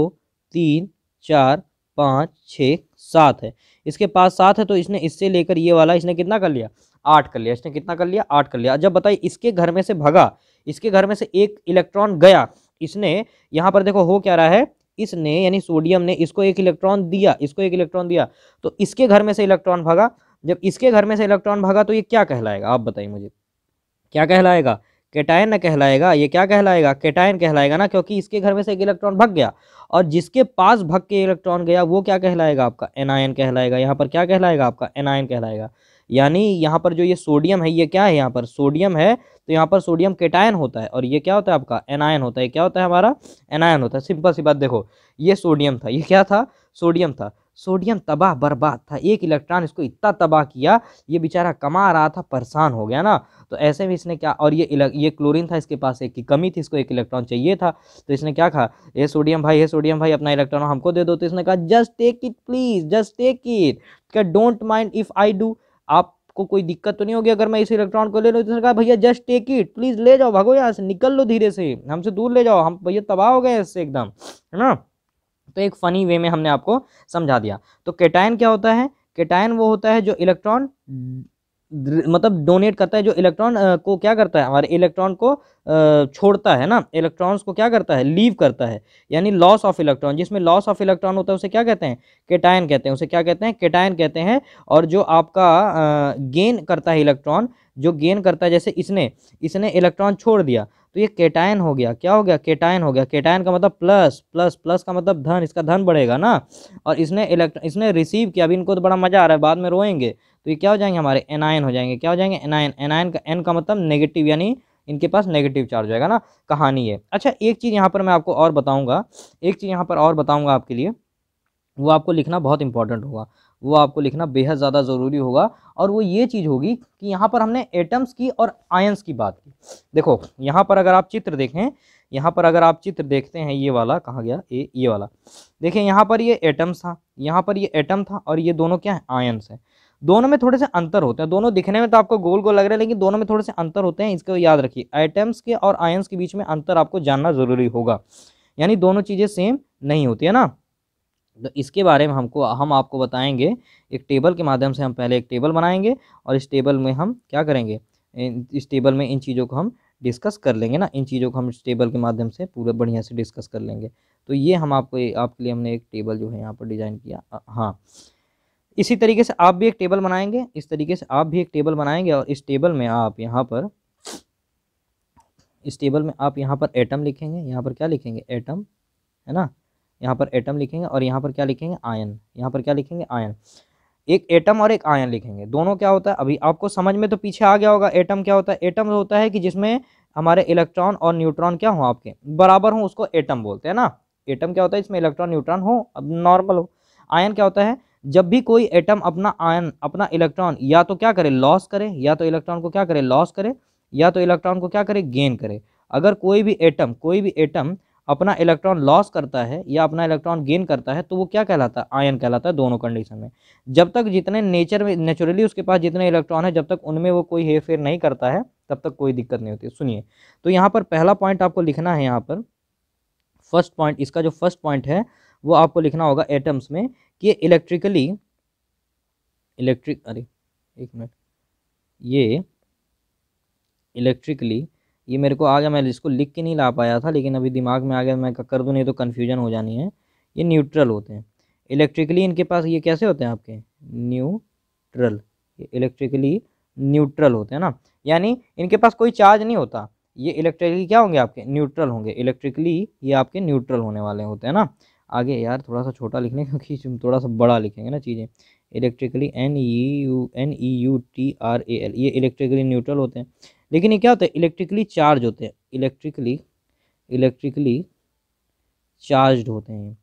तीन चार पाँच छः सात है इसके पास सात है तो इसने इससे लेकर ये वाला इसने कितना कर लिया आठ कर लिया इसने कितना कर लिया आठ कर लिया जब बताइए इसके घर में से भगा इसके घर में से एक इलेक्ट्रॉन गया इसने यहाँ पर देखो हो क्या रहा है इसने यानी सोडियम ने इसको एक इलेक्ट्रॉन दिया इसको एक इलेक्ट्रॉन दिया तो इसके घर में से इलेक्ट्रॉन भागा जब इसके घर में से इलेक्ट्रॉन भागा तो ये क्या कहलाएगा आप बताइए मुझे क्या कहलाएगा केटायन न कहलाएगा ये क्या कहलाएगा केटायन कहलाएगा ना क्योंकि इसके घर में से एक इलेक्ट्रॉन भग गया और जिसके पास भग के इलेक्ट्रॉन गया वो क्या कहलाएगा आपका एनायन कहलाएगा यहाँ पर क्या कहलाएगा आपका एनायन कहलाएगा यानी यहाँ पर जो ये सोडियम है ये क्या है यहाँ पर सोडियम है तो यहाँ पर सोडियम केटायन होता है और ये क्या होता है आपका एनायन होता है क्या होता है हमारा एनायन होता है सिंपल सी बात देखो ये सोडियम था ये क्या था सोडियम था सोडियम तबाह बर्बाद था एक इलेक्ट्रॉन इसको इतना तबाह किया ये बेचारा कमा रहा था परेशान हो गया ना तो ऐसे में इसने क्या और ये ये क्लोरीन था इसके पास एक की कमी थी इसको एक इलेक्ट्रॉन चाहिए था तो इसने क्या कहा ये सोडियम भाई ये सोडियम भाई अपना इलेक्ट्रॉन हमको दे दो तो इसने कहा just take it please just take it क्या don't mind if I do आप आपको कोई दिक्कत तो नहीं होगी अगर मैं इस इलेक्ट्रॉन को ले लूँ तो उसने कहा भैया जस्ट टेक इट प्लीज़ ले जाओ भागो यहाँ से निकल लो धीरे से हमसे दूर ले जाओ हम भैया तबाह हो गए इससे एकदम है ना तो एक फ़नी वे में हमने आपको समझा दिया तो केटायन क्या होता है केटायन वो होता है जो इलेक्ट्रॉन मतलब डोनेट करता है जो इलेक्ट्रॉन को क्या करता है हमारे इलेक्ट्रॉन को छोड़ता है ना इलेक्ट्रॉन्स को क्या करता है लीव करता है यानी लॉस ऑफ इलेक्ट्रॉन जिसमें लॉस ऑफ इलेक्ट्रॉन होता है उसे क्या कहते हैं केटायन कहते हैं उसे क्या कहते हैं केटायन कहते हैं और जो आपका गेन करता है इलेक्ट्रॉन जो गेन करता है जैसे इसने इसने इलेक्ट्रॉन छोड़ दिया तो ये केटायन हो गया क्या हो गया केटायन हो गया केटायन का मतलब प्लस प्लस प्लस का मतलब धन इसका धन बढ़ेगा ना और इसने इलेक्ट्रॉन इसने रिसीव किया अभी इनको तो बड़ा मज़ा आ रहा है बाद में रोएंगे तो ये क्या हो जाएंगे हमारे एनायन हो जाएंगे क्या हो जाएंगे एनायन एनायन का एन का मतलब नेगेटिव यानी इनके पास नेगेटिव चार्ज जाएगा ना कहानी है अच्छा एक चीज़ यहाँ पर मैं आपको और बताऊँगा एक चीज़ यहाँ पर और बताऊँगा आपके लिए वो आपको लिखना बहुत इंपॉर्टेंट होगा वो आपको लिखना बेहद ज़्यादा ज़रूरी होगा और वो ये चीज़ होगी कि यहाँ पर हमने एटम्स की और आयंस की बात की देखो यहाँ पर अगर आप चित्र देखें यहाँ पर अगर आप चित्र देखते हैं ये वाला कहाँ गया ये ये वाला देखिए यहाँ पर ये एटम्स था यहाँ पर ये एटम था और ये दोनों क्या है आयंस है दोनों में थोड़े से अंतर होते हैं दोनों दिखने में तो आपको गोल गोल लग रहा है लेकिन दोनों में थोड़े से अंतर होते हैं इसको याद रखिए आइटम्स के और आयंस के बीच में अंतर आपको जानना जरूरी होगा यानी दोनों चीज़ें सेम नहीं होती है ना तो इसके बारे में हमको हम आपको बताएंगे एक टेबल के माध्यम से हम पहले एक टेबल बनाएंगे और इस टेबल में हम क्या करेंगे इस टेबल में इन चीज़ों को हम डिस्कस कर लेंगे ना इन चीज़ों को हम इस टेबल के माध्यम से पूरा बढ़िया से डिस्कस कर लेंगे तो ये हम आपको आपके लिए हमने एक टेबल जो है यहाँ पर डिज़ाइन किया हाँ इसी तरीके से आप भी एक टेबल बनाएंगे इस तरीके से आप भी एक टेबल बनाएंगे और इस टेबल में आप यहाँ पर इस टेबल में आप यहाँ पर एटम लिखेंगे यहाँ पर क्या लिखेंगे एटम है ना यहाँ पर एटम लिखेंगे और यहाँ पर क्या लिखेंगे आयन यहाँ पर क्या लिखेंगे आयन एक एटम और एक आयन लिखेंगे दोनों क्या होता है अभी आपको समझ में तो पीछे आ गया होगा एटम क्या होता है एटम होता है कि जिसमें हमारे इलेक्ट्रॉन और न्यूट्रॉन क्या हो आपके बराबर हो उसको एटम बोलते हैं ना एटम क्या होता है इसमें इलेक्ट्रॉन न्यूट्रॉन हो अब नॉर्मल हो आयन क्या होता है जब भी कोई एटम अपना आयन अपना इलेक्ट्रॉन या तो क्या करे लॉस करे या तो इलेक्ट्रॉन को क्या करे लॉस करे या तो इलेक्ट्रॉन को क्या करे गेन करे अगर कोई भी एटम कोई भी एटम अपना इलेक्ट्रॉन लॉस करता है या अपना इलेक्ट्रॉन गेन करता है तो वो क्या कहलाता है आयन कहलाता है दोनों कंडीशन में जब तक जितने नेचर में नेचुरली उसके पास जितने इलेक्ट्रॉन है जब तक उनमें वो कोई हेरफेर नहीं करता है तब तक कोई दिक्कत नहीं होती सुनिए तो यहाँ पर पहला पॉइंट आपको लिखना है यहाँ पर फर्स्ट पॉइंट इसका जो फर्स्ट पॉइंट है वो आपको लिखना होगा एटम्स में कि ये इलेक्ट्रिकली इलेक्ट्रिक अरे एक मिनट ये इलेक्ट्रिकली ये मेरे को आ गया मैं इसको लिख के नहीं ला पाया था लेकिन अभी दिमाग में आ गया मैं कर दूँ नहीं तो कन्फ्यूजन हो जानी है ये न्यूट्रल होते हैं इलेक्ट्रिकली इनके पास ये कैसे होते हैं आपके न्यूट्रल ये इलेक्ट्रिकली न्यूट्रल होते हैं ना यानी इनके पास कोई चार्ज नहीं होता ये इलेक्ट्रिकली क्या होंगे आपके न्यूट्रल होंगे इलेक्ट्रिकली ये आपके न्यूट्रल होने वाले होते हैं ना आगे यार थोड़ा सा छोटा लिख क्योंकि थोड़ा सा बड़ा लिखेंगे ना चीज़ें electrically N E U N E U T R A L ये इलेक्ट्रिकली न्यूट्रल होते हैं लेकिन ये क्या होता है इलेक्ट्रिकली चार्ज होते हैं इलेक्ट्रिकली इलेक्ट्रिकली चार्ज होते हैं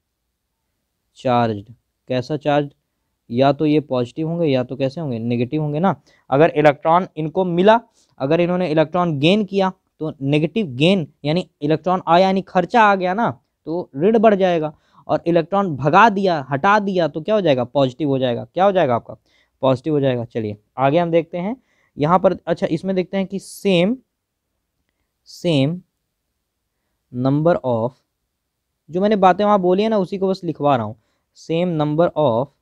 चार्ज कैसा चार्ज या तो ये पॉजिटिव होंगे या तो कैसे होंगे नेगेटिव होंगे ना अगर इलेक्ट्रॉन इनको मिला अगर इन्होंने इलेक्ट्रॉन गेन किया तो नेगेटिव गेन यानी इलेक्ट्रॉन आया यानी खर्चा आ गया ना तो ऋण बढ़ जाएगा और इलेक्ट्रॉन भगा दिया हटा दिया तो क्या हो जाएगा पॉजिटिव हो जाएगा क्या हो जाएगा आपका पॉजिटिव हो जाएगा चलिए आगे हम देखते हैं यहाँ पर अच्छा इसमें देखते हैं कि सेम सेम नंबर ऑफ जो मैंने बातें वहाँ बोली है ना उसी को बस लिखवा रहा हूँ same number of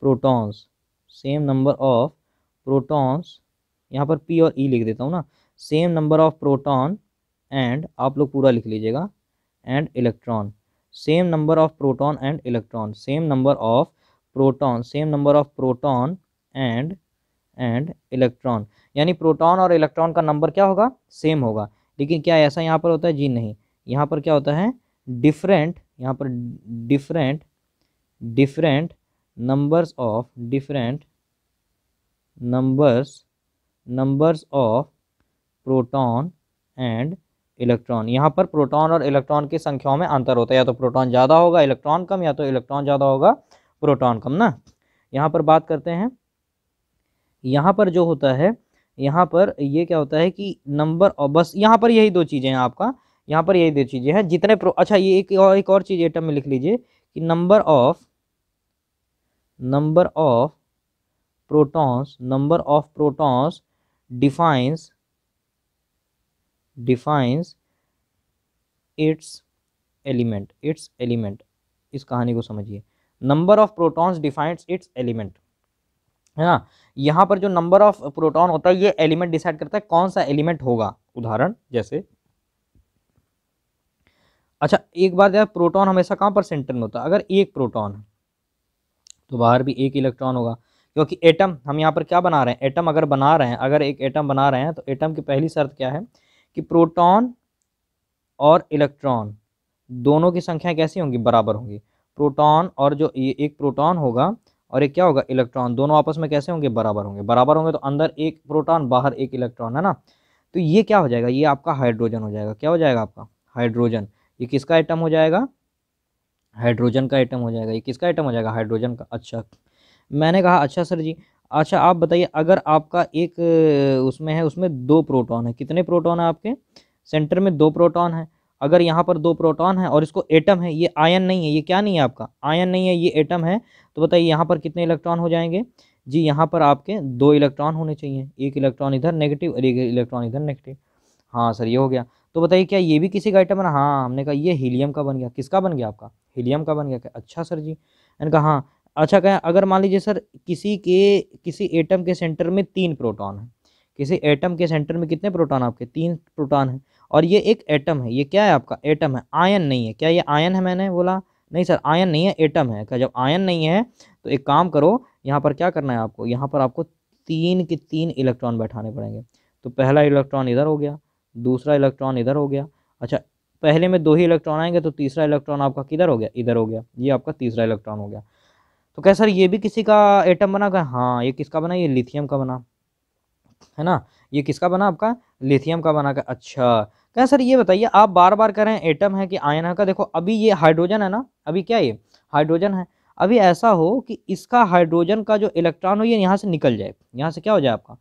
protons same number of protons यहाँ पर पी और ई e लिख देता हूँ ना same number of proton and आप लोग पूरा लिख लीजिएगा एंड electron same number of proton and electron same number of proton same number of proton and and electron यानी प्रोटॉन और इलेक्ट्रॉन का नंबर क्या होगा सेम होगा लेकिन क्या ऐसा यहाँ पर होता है जी नहीं यहाँ पर क्या होता है डिफरेंट यहाँ पर different different numbers of different numbers numbers of proton and electron यहाँ पर प्रोटॉन और इलेक्ट्रॉन की संख्याओं में अंतर होता है या तो प्रोटॉन ज़्यादा होगा इलेक्ट्रॉन कम या तो इलेक्ट्रॉन ज़्यादा होगा प्रोटॉन कम ना यहाँ पर बात करते हैं यहाँ पर जो होता है यहाँ पर ये क्या होता है कि नंबर और बस यहाँ पर यही दो चीज़ें हैं आपका यहाँ पर यही दो चीज़ें हैं जितने प्रो अच्छा ये एक और एक और चीज़ एटम में लिख लीजिए कि number of number of protons number of protons defines defines its element its element इस कहानी को समझिए number of protons defines its element है ना यहाँ पर जो नंबर ऑफ प्रोटॉन होता है ये एलिमेंट डिसाइड करता है कौन सा एलिमेंट होगा उदाहरण जैसे अच्छा एक बात यार प्रोटॉन हमेशा कहाँ पर सेंटर में होता है अगर एक प्रोटॉन है तो बाहर भी एक इलेक्ट्रॉन होगा क्योंकि एटम हम यहाँ पर क्या बना रहे हैं एटम अगर बना रहे हैं अगर एक एटम बना रहे हैं तो एटम की पहली शर्त क्या है कि प्रोटॉन और इलेक्ट्रॉन दोनों की संख्या कैसी होंगी बराबर होंगी प्रोटॉन और जो ये एक प्रोटॉन होगा और एक क्या होगा इलेक्ट्रॉन दोनों आपस में कैसे होंगे बराबर होंगे बराबर होंगे तो अंदर एक प्रोटॉन बाहर एक इलेक्ट्रॉन है ना तो ये क्या हो जाएगा ये आपका हाइड्रोजन हो जाएगा क्या हो जाएगा आपका हाइड्रोजन ये किसका आइटम हो जाएगा हाइड्रोजन का आइटम हो जाएगा ये किसका आइटम हो जाएगा हाइड्रोजन का अच्छा मैंने कहा अच्छा सर जी अच्छा आप बताइए अगर आपका एक उसमें है उसमें दो प्रोटॉन है कितने प्रोटॉन है आपके सेंटर में दो प्रोटॉन है अगर यहाँ पर दो प्रोटॉन है और इसको एटम है ये आयन नहीं है ये क्या नहीं है आपका आयन नहीं है ये एटम है तो बताइए यहाँ पर कितने इलेक्ट्रॉन हो जाएंगे जी यहाँ पर आपके दो इलेक्ट्रॉन होने चाहिए एक इलेक्ट्रॉन इधर नेगेटिव और एक इलेक्ट्रॉन इधर नेगेटिव हाँ सर ये हो गया तो बताइए क्या ये भी किसी का आइटम बना हाँ हमने कहा ये हीलियम का बन गया किसका बन गया आपका हीलियम का बन गया क्या अच्छा सर जी मैंने कहा हाँ अच्छा कहें अगर मान लीजिए सर किसी के किसी एटम के सेंटर में तीन प्रोटॉन है किसी एटम के सेंटर में कितने प्रोटॉन आपके तीन प्रोटॉन है और ये एक एटम है ये क्या है आपका एटम है आयन नहीं है क्या ये आयन है मैंने बोला नहीं सर आयन नहीं है एटम है क्या जब आयन नहीं है तो एक काम करो यहाँ पर क्या करना है आपको यहाँ पर आपको तीन के तीन इलेक्ट्रॉन बैठाने पड़ेंगे तो पहला इलेक्ट्रॉन इधर हो गया दूसरा इलेक्ट्रॉन इधर हो गया अच्छा पहले में दो ही इलेक्ट्रॉन आएंगे तो तीसरा इलेक्ट्रॉन आपका किधर हो गया इधर हो गया ये आपका तीसरा इलेक्ट्रॉन हो गया तो क्या सर ये भी किसी का एटम बना का हाँ ये किसका बना ये लिथियम का बना है ना ये किसका बना आपका लिथियम का बना का अच्छा क्या सर ये बताइए आप बार बार कह रहे हैं एटम है कि आयन है का देखो अभी ये हाइड्रोजन है ना अभी क्या ये हाइड्रोजन है अभी ऐसा हो कि इसका हाइड्रोजन का जो इलेक्ट्रॉन हो ये यहाँ से निकल जाए यहाँ से क्या हो जाए आपका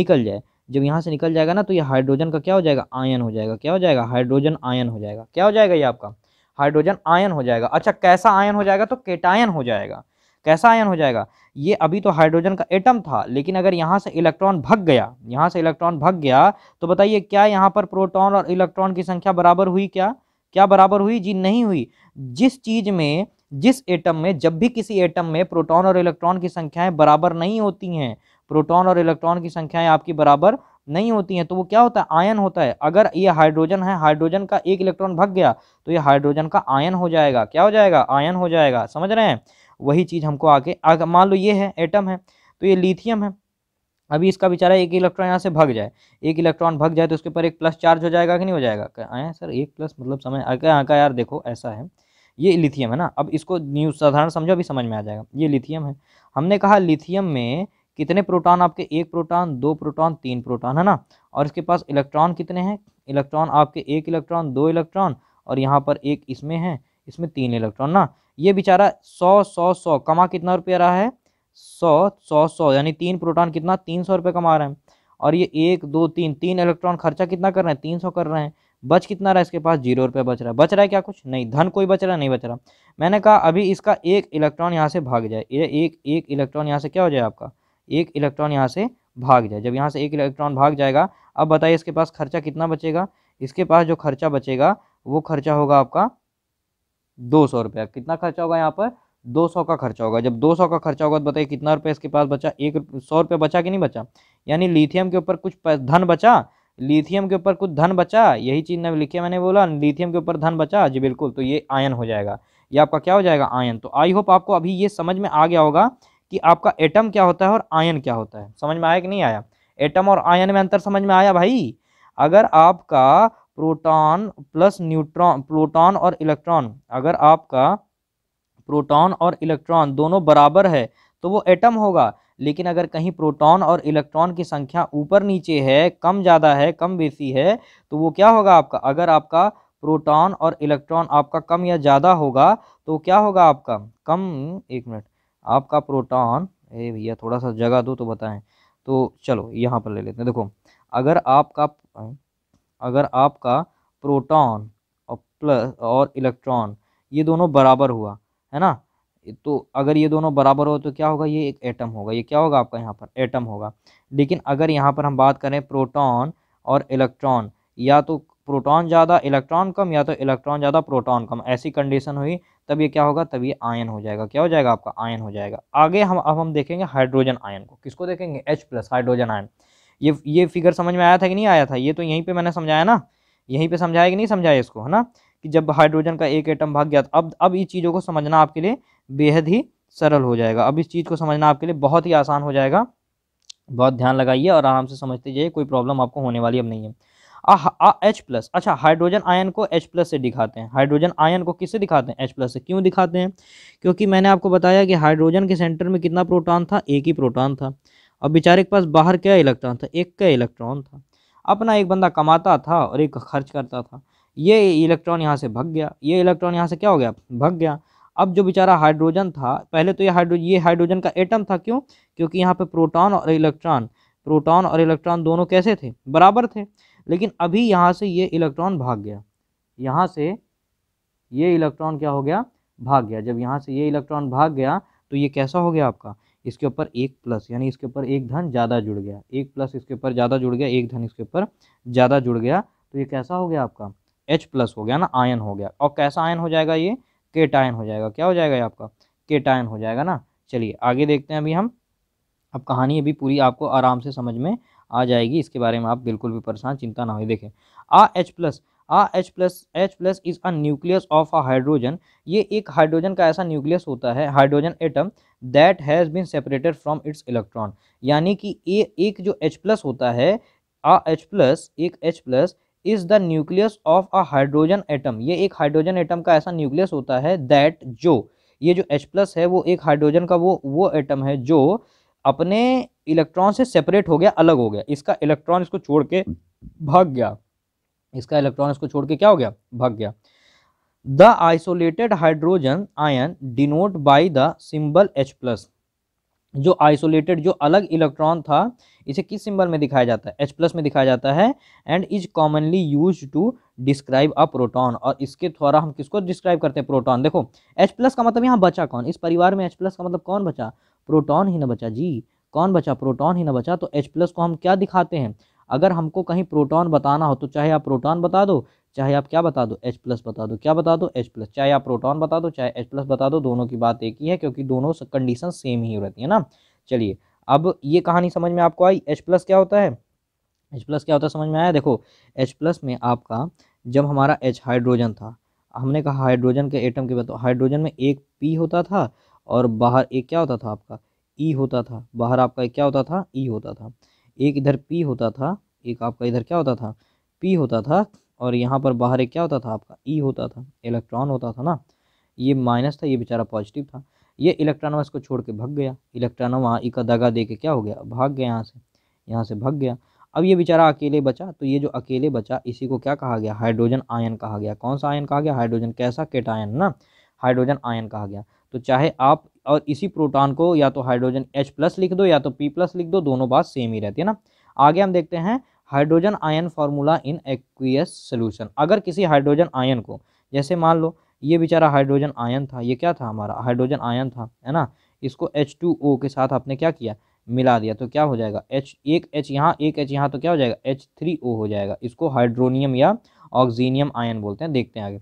निकल जाए जब यहाँ से निकल जाएगा ना तो ये हाइड्रोजन का क्या हो जाएगा आयन हो जाएगा क्या हो जाएगा हाइड्रोजन आयन हो जाएगा क्या हो जाएगा ये आपका हाइड्रोजन आयन हो जाएगा अच्छा कैसा आयन हो जाएगा तो केटायन हो जाएगा कैसा आयन हो जाएगा ये अभी तो हाइड्रोजन का एटम था लेकिन अगर यहाँ से इलेक्ट्रॉन भग गया यहाँ से इलेक्ट्रॉन भग गया तो बताइए क्या यहाँ पर प्रोटॉन और इलेक्ट्रॉन की संख्या बराबर हुई क्या क्या बराबर हुई जी नहीं हुई जिस चीज में जिस एटम में जब भी किसी एटम में प्रोटॉन और इलेक्ट्रॉन की संख्याएं बराबर नहीं होती हैं प्रोटॉन और इलेक्ट्रॉन की संख्याएं आपकी बराबर नहीं होती हैं तो वो क्या होता है आयन होता है अगर ये हाइड्रोजन है हाइड्रोजन का एक इलेक्ट्रॉन भग गया तो ये हाइड्रोजन का आयन हो जाएगा क्या हो जाएगा आयन हो जाएगा समझ रहे हैं वही चीज़ हमको आगे आगे मान लो ये है एटम है तो ये लिथियम है अभी इसका बेचारा एक इलेक्ट्रॉन यहाँ से भग जाए एक इलेक्ट्रॉन भग जाए तो उसके ऊपर एक प्लस चार्ज हो जाएगा कि नहीं हो जाएगा आया सर एक प्लस मतलब समझ आगे आका यार देखो ऐसा है ये लिथियम है ना अब इसको न्यूज साधारण समझो अभी समझ में आ जाएगा ये लिथियम है हमने कहा लिथियम में कितने प्रोटॉन आपके एक प्रोटॉन दो प्रोटॉन तीन प्रोटॉन है ना और इसके पास इलेक्ट्रॉन कितने हैं इलेक्ट्रॉन आपके एक इलेक्ट्रॉन दो इलेक्ट्रॉन और यहाँ पर एक इसमें है इसमें तीन इलेक्ट्रॉन ना ये बेचारा सौ सौ सौ कमा कितना रुपया रहा है सौ सौ सौ यानी तीन प्रोटॉन कितना तीन सौ रुपये कमा रहे हैं और ये एक दो तीन तीन इलेक्ट्रॉन खर्चा कितना कर रहे हैं तीन सौ कर रहे हैं बच कितना रहा है इसके पास जीरो रुपये बच रहा है बच रहा है क्या कुछ नहीं धन कोई बच रहा नहीं बच रहा मैंने कहा अभी इसका एक इलेक्ट्रॉन यहाँ से भाग जाए ये एक एक इलेक्ट्रॉन यहाँ से क्या हो जाए आपका एक इलेक्ट्रॉन यहाँ से भाग जाए जब यहाँ से एक इलेक्ट्रॉन भाग जाएगा अब बताइए इसके पास खर्चा कितना बचेगा इसके पास जो खर्चा बचेगा वो खर्चा होगा आपका दो सौ रुपया कितना खर्चा होगा यहाँ पर दो सौ का खर्चा होगा जब दो सौ का खर्चा होगा तो बताइए कितना रुपया इसके पास बचा एक सौ रुपया बचा कि नहीं बचा यानी लिथियम के ऊपर कुछ धन बचा लिथियम के ऊपर कुछ धन बचा यही चीज़ ने लिखी मैंने बोला लिथियम के ऊपर धन बचा जी बिल्कुल तो ये आयन हो जाएगा ये आपका क्या हो जाएगा आयन तो आई होप आपको अभी ये समझ में आ गया होगा कि आपका एटम क्या होता है और आयन क्या होता है समझ में आया कि नहीं आया एटम और आयन में अंतर समझ में आया भाई अगर आपका प्रोटॉन प्लस न्यूट्रॉन प्रोटॉन और इलेक्ट्रॉन अगर आपका प्रोटॉन और इलेक्ट्रॉन दोनों बराबर है तो वो एटम होगा लेकिन अगर कहीं प्रोटॉन और इलेक्ट्रॉन की संख्या ऊपर नीचे है कम ज़्यादा है कम बेसी है तो वो क्या होगा आपका अगर आपका प्रोटॉन और इलेक्ट्रॉन आपका कम या ज़्यादा होगा तो क्या होगा आपका कम एक मिनट आपका प्रोटॉन ए भैया थोड़ा सा जगह दो तो बताएं तो चलो यहाँ पर ले लेते हैं देखो अगर आपका अगर आपका प्रोटॉन और प्लस और इलेक्ट्रॉन ये दोनों बराबर हुआ है ना तो अगर ये दोनों बराबर हो तो क्या होगा ये एक एटम होगा ये क्या होगा आपका यहाँ पर एटम होगा लेकिन अगर यहाँ पर हम बात करें प्रोटॉन और इलेक्ट्रॉन या तो प्रोटॉन ज़्यादा इलेक्ट्रॉन कम या तो इलेक्ट्रॉन ज़्यादा प्रोटॉन कम ऐसी कंडीशन हुई तब ये क्या होगा तब ये आयन हो जाएगा क्या हो जाएगा आपका आयन हो जाएगा आगे हम अब हम देखेंगे हाइड्रोजन आयन को किसको देखेंगे एच प्लस हाइड्रोजन आयन ये ये फिगर समझ में आया था कि नहीं आया था ये तो यहीं पे मैंने समझाया ना यहीं पे समझाया कि नहीं समझाया इसको है ना कि जब हाइड्रोजन का एक एटम भाग गया अब अब इस चीज़ों को समझना आपके लिए बेहद ही सरल हो जाएगा अब इस चीज़ को समझना आपके लिए बहुत ही आसान हो जाएगा बहुत ध्यान लगाइए और आराम से समझते जाइए कोई प्रॉब्लम आपको होने वाली अब नहीं है एच प्लस अच्छा हाइड्रोजन आयन को एच प्लस से दिखाते हैं हाइड्रोजन आयन को किससे दिखाते हैं एच प्लस से क्यों दिखाते हैं क्योंकि मैंने आपको बताया कि हाइड्रोजन के सेंटर में कितना प्रोटॉन था एक ही प्रोटॉन था अब बेचारे के पास बाहर क्या इलेक्ट्रॉन था एक का इलेक्ट्रॉन था अपना एक बंदा कमाता था और एक खर्च करता था ये इलेक्ट्रॉन यहाँ से भग गया ये इलेक्ट्रॉन यहाँ से क्या हो गया भग गया अब जो बेचारा हाइड्रोजन था पहले तो ये हाइड्रोजन ये हाइड्रोजन का एटम था क्यों क्योंकि यहाँ पे प्रोटॉन और इलेक्ट्रॉन प्रोटॉन और इलेक्ट्रॉन दोनों कैसे थे बराबर थे लेकिन अभी यहाँ से ये इलेक्ट्रॉन भाग गया यहाँ से ये इलेक्ट्रॉन क्या हो गया भाग गया जब यहाँ से ये इलेक्ट्रॉन भाग गया तो ये कैसा हो गया आपका इसके ऊपर एक प्लस यानी इसके ऊपर एक धन ज़्यादा जुड़ गया एक प्लस इसके ऊपर ज़्यादा जुड़ गया एक धन इसके ऊपर ज़्यादा जुड़ गया तो ये कैसा हो गया आपका एच प्लस हो गया ना आयन हो गया और कैसा आयन हो जाएगा ये केट आयन हो जाएगा क्या हो जाएगा ये आपका केट आयन हो जाएगा ना चलिए आगे देखते हैं अभी हम अब कहानी अभी पूरी आपको आराम से समझ में आ जाएगी इसके बारे में आप बिल्कुल भी परेशान चिंता ना हो देखें ah H plus ah H plus H plus is a nucleus of a hydrogen ये एक हाइड्रोजन का ऐसा न्यूक्लियस होता है hydrogen atom that has been separated from its electron यानी कि ए एक जो एच प्लस होता है आ एच प्लस एक H plus is the nucleus of a hydrogen atom ये एक हाइड्रोजन एटम का ऐसा न्यूक्लियस होता है दैट जो ये जो एच प्लस है वो एक हाइड्रोजन का वो वो एटम है जो अपने इलेक्ट्रॉन से सेपरेट हो गया अलग हो गया इसका इलेक्ट्रॉन इसको छोड़ के भाग गया इसका इलेक्ट्रॉन इसको छोड़ के क्या हो गया भाग गया the isolated hydrogen ion denote by the symbol H plus जो आइसोलेटेड जो अलग इलेक्ट्रॉन था इसे किस सिंबल में दिखाया जाता है एच प्लस में दिखाया जाता है and is commonly use to describe a proton और इसके द्वारा हम किसको डिस्क्राइब करते हैं प्रोटॉन देखो एच प्लस का मतलब यहाँ बचा कौन इस परिवार में एच प्लस का मतलब कौन बचा प्रोटॉन ही ना बचा जी कौन बचा प्रोटॉन ही ना बचा तो एच प्लस को हम क्या दिखाते हैं अगर हमको कहीं प्रोटॉन बताना हो तो चाहे आप प्रोटॉन बता दो चाहे आप क्या बता दो एच प्लस बता दो क्या बता दो एच प्लस चाहे आप प्रोटॉन बता दो चाहे एच प्लस बता दो दोनों की बात एक ही है क्योंकि दोनों कंडीशन सेम ही रहती है ना चलिए अब ये कहानी समझ में आपको आई एच प्लस क्या होता है एच प्लस क्या होता है समझ में आया देखो एच प्लस में आपका जब हमारा एच हाइड्रोजन था हमने कहा हाइड्रोजन के एटम के बताओ हाइड्रोजन में एक पी होता था और बाहर एक क्या होता था आपका ई e होता था बाहर आपका एक क्या होता था ई e होता था एक इधर पी होता था एक आपका इधर क्या होता था पी होता था और यहाँ पर बाहर एक क्या होता था आपका ई e होता था इलेक्ट्रॉन होता था ना ये माइनस था ये बेचारा पॉजिटिव था ये इलेक्ट्रॉन इसको छोड़ के भग गया इलेक्ट्रॉन वहाँ ई e का दगा दे के क्या हो गया भाग गया यहाँ से यहाँ से भग गया अब ये बेचारा अकेले बचा तो ये जो अकेले बचा इसी को क्या कहा गया हाइड्रोजन आयन कहा गया कौन सा आयन कहा गया हाइड्रोजन कैसा केट आयन ना हाइड्रोजन आयन कहा गया तो चाहे आप और इसी प्रोटॉन को या तो हाइड्रोजन H प्लस लिख दो या तो P प्लस लिख दो दोनों बात सेम ही रहती है ना आगे हम देखते हैं hydrogen ion formula in aqueous solution अगर किसी हाइड्रोजन आयन को जैसे मान लो ये बेचारा हाइड्रोजन आयन था ये क्या था हमारा हाइड्रोजन आयन था है ना इसको ओ के साथ आपने क्या किया मिला दिया तो क्या हो जाएगा H एक एच यहाँ एक एच यहाँ तो क्या हो जाएगा एच थ्री ओ हो जाएगा इसको हाइड्रोनियम या ऑक्जीनियम आयन बोलते हैं देखते हैं आगे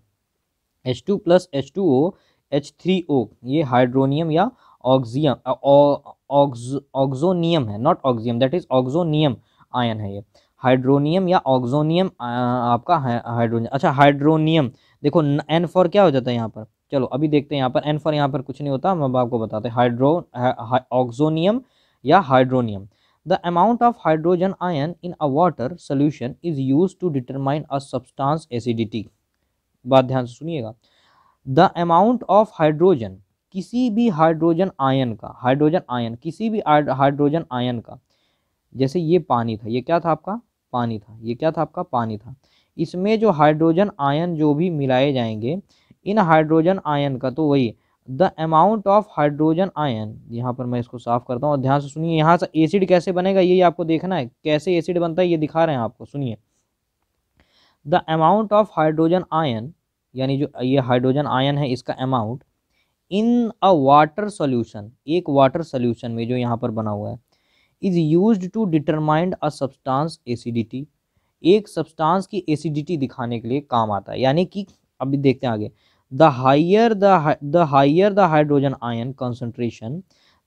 H two plus H two O H three O ये हाइड्रोनियम या ऑक्जियम ऑक्जोनियम है नॉट ऑक्जियम दैट इज ऑक्जोनियम आयन है ये हाइड्रोनियम या ऑक्जोनियम आपका हाइड्रोनियम अच्छा हाइड्रोनियम देखो एन फॉर क्या हो जाता है यहाँ पर चलो अभी देखते हैं यहाँ पर एन फॉर यहाँ पर कुछ नहीं होता हम अब आपको बताते हैं हाइड्रो ऑक्जोनियम या hydronium the amount of hydrogen ion in a water solution is use to determine a substance acidity बात ध्यान से सुनिएगा द अमाउंट ऑफ हाइड्रोजन किसी भी हाइड्रोजन आयन का हाइड्रोजन आयन किसी भी हाइड्रोजन आयन का जैसे ये पानी था ये क्या था आपका पानी था ये क्या था आपका पानी था इसमें जो हाइड्रोजन आयन जो भी मिलाए जाएंगे इन हाइड्रोजन आयन का तो वही the amount of hydrogen ion यहाँ पर मैं इसको साफ करता हूँ और ध्यान से सुनिए यहाँ से एसिड कैसे बनेगा ये आपको देखना है कैसे एसिड बनता है ये दिखा रहे हैं आपको सुनिए the amount of hydrogen ion यानी जो ये हाइड्रोजन आयन है इसका amount in a water solution एक वाटर सोल्यूशन में जो यहाँ पर बना हुआ है is use to determined a substance acidity एक सब्सटेंस की एसिडिटी दिखाने के लिए काम आता है यानी कि अभी देखते हैं आगे the higher the higher the hydrogen ion concentration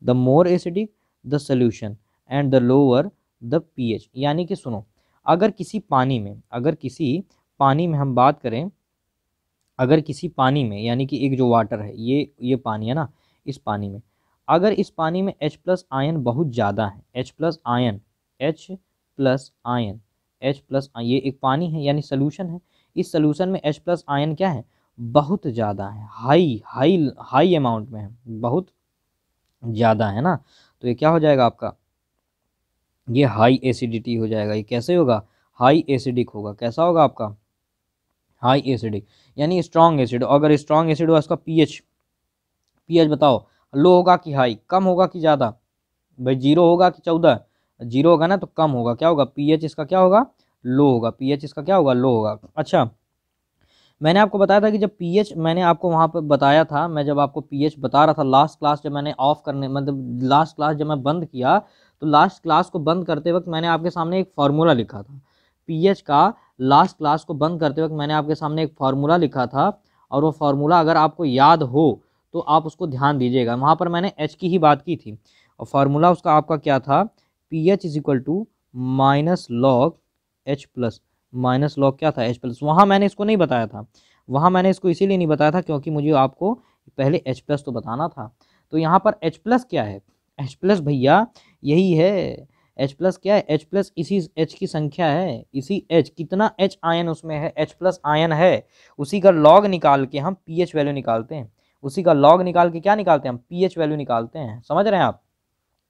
the more acidic the solution and the lower the H यानी कि सुनो अगर किसी पानी में अगर किसी पानी में हम बात करें अगर किसी पानी में यानी कि एक जो वाटर है ये ये पानी है ना इस पानी में अगर इस पानी में H प्लस आयन बहुत ज़्यादा है H plus ion H plus ion H plus ये एक पानी है यानी सोलूशन है इस सोलूशन में H प्लस आयन क्या है बहुत ज़्यादा है हाई हाई हाई अमाउंट में है बहुत ज़्यादा है ना तो ये क्या हो जाएगा आपका ये हाई एसिडिटी हो जाएगा ये कैसे होगा हाई एसिडिक होगा कैसा होगा आपका हाई एसिडिक यानी स्ट्रॉन्ग एसिड अगर स्ट्रॉन्ग एसिड हुआ इसका पीएच पीएच बताओ लो होगा कि हाई कम होगा कि ज़्यादा भाई जीरो होगा कि चौदह जीरो होगा ना तो कम होगा क्या होगा पीएच इसका क्या होगा लो होगा पीएच इसका क्या होगा लो होगा अच्छा मैंने आपको बताया था कि जब पीएच मैंने आपको वहाँ पर बताया था मैं जब आपको पीएच बता रहा था लास्ट क्लास जब मैंने ऑफ करने मतलब लास्ट क्लास जब मैं बंद किया तो लास्ट क्लास को बंद करते वक्त मैंने आपके सामने एक फार्मूला लिखा था पीएच का लास्ट क्लास को बंद करते वक्त मैंने आपके सामने एक फार्मूला लिखा था और वो फार्मूला अगर आपको याद हो तो आप उसको ध्यान दीजिएगा वहाँ पर मैंने एच की ही बात की थी और फार्मूला उसका आपका क्या था P H is equal to minus log H plus minus log क्या था एच प्लस वहाँ मैंने इसको नहीं बताया था वहाँ मैंने इसको इसीलिए नहीं बताया था क्योंकि मुझे आपको पहले एच प्लस तो बताना था तो यहाँ पर एच प्लस क्या है एच प्लस भैया यही है एच प्लस क्या है एच प्लस इसी एच की संख्या है इसी एच कितना एच आयन उसमें है एच प्लस आयन है उसी का लॉग निकाल के हम पी एच वैल्यू निकालते हैं उसी का लॉग निकाल के क्या निकालते हैं हम पी एच वैल्यू निकालते हैं समझ रहे हैं आप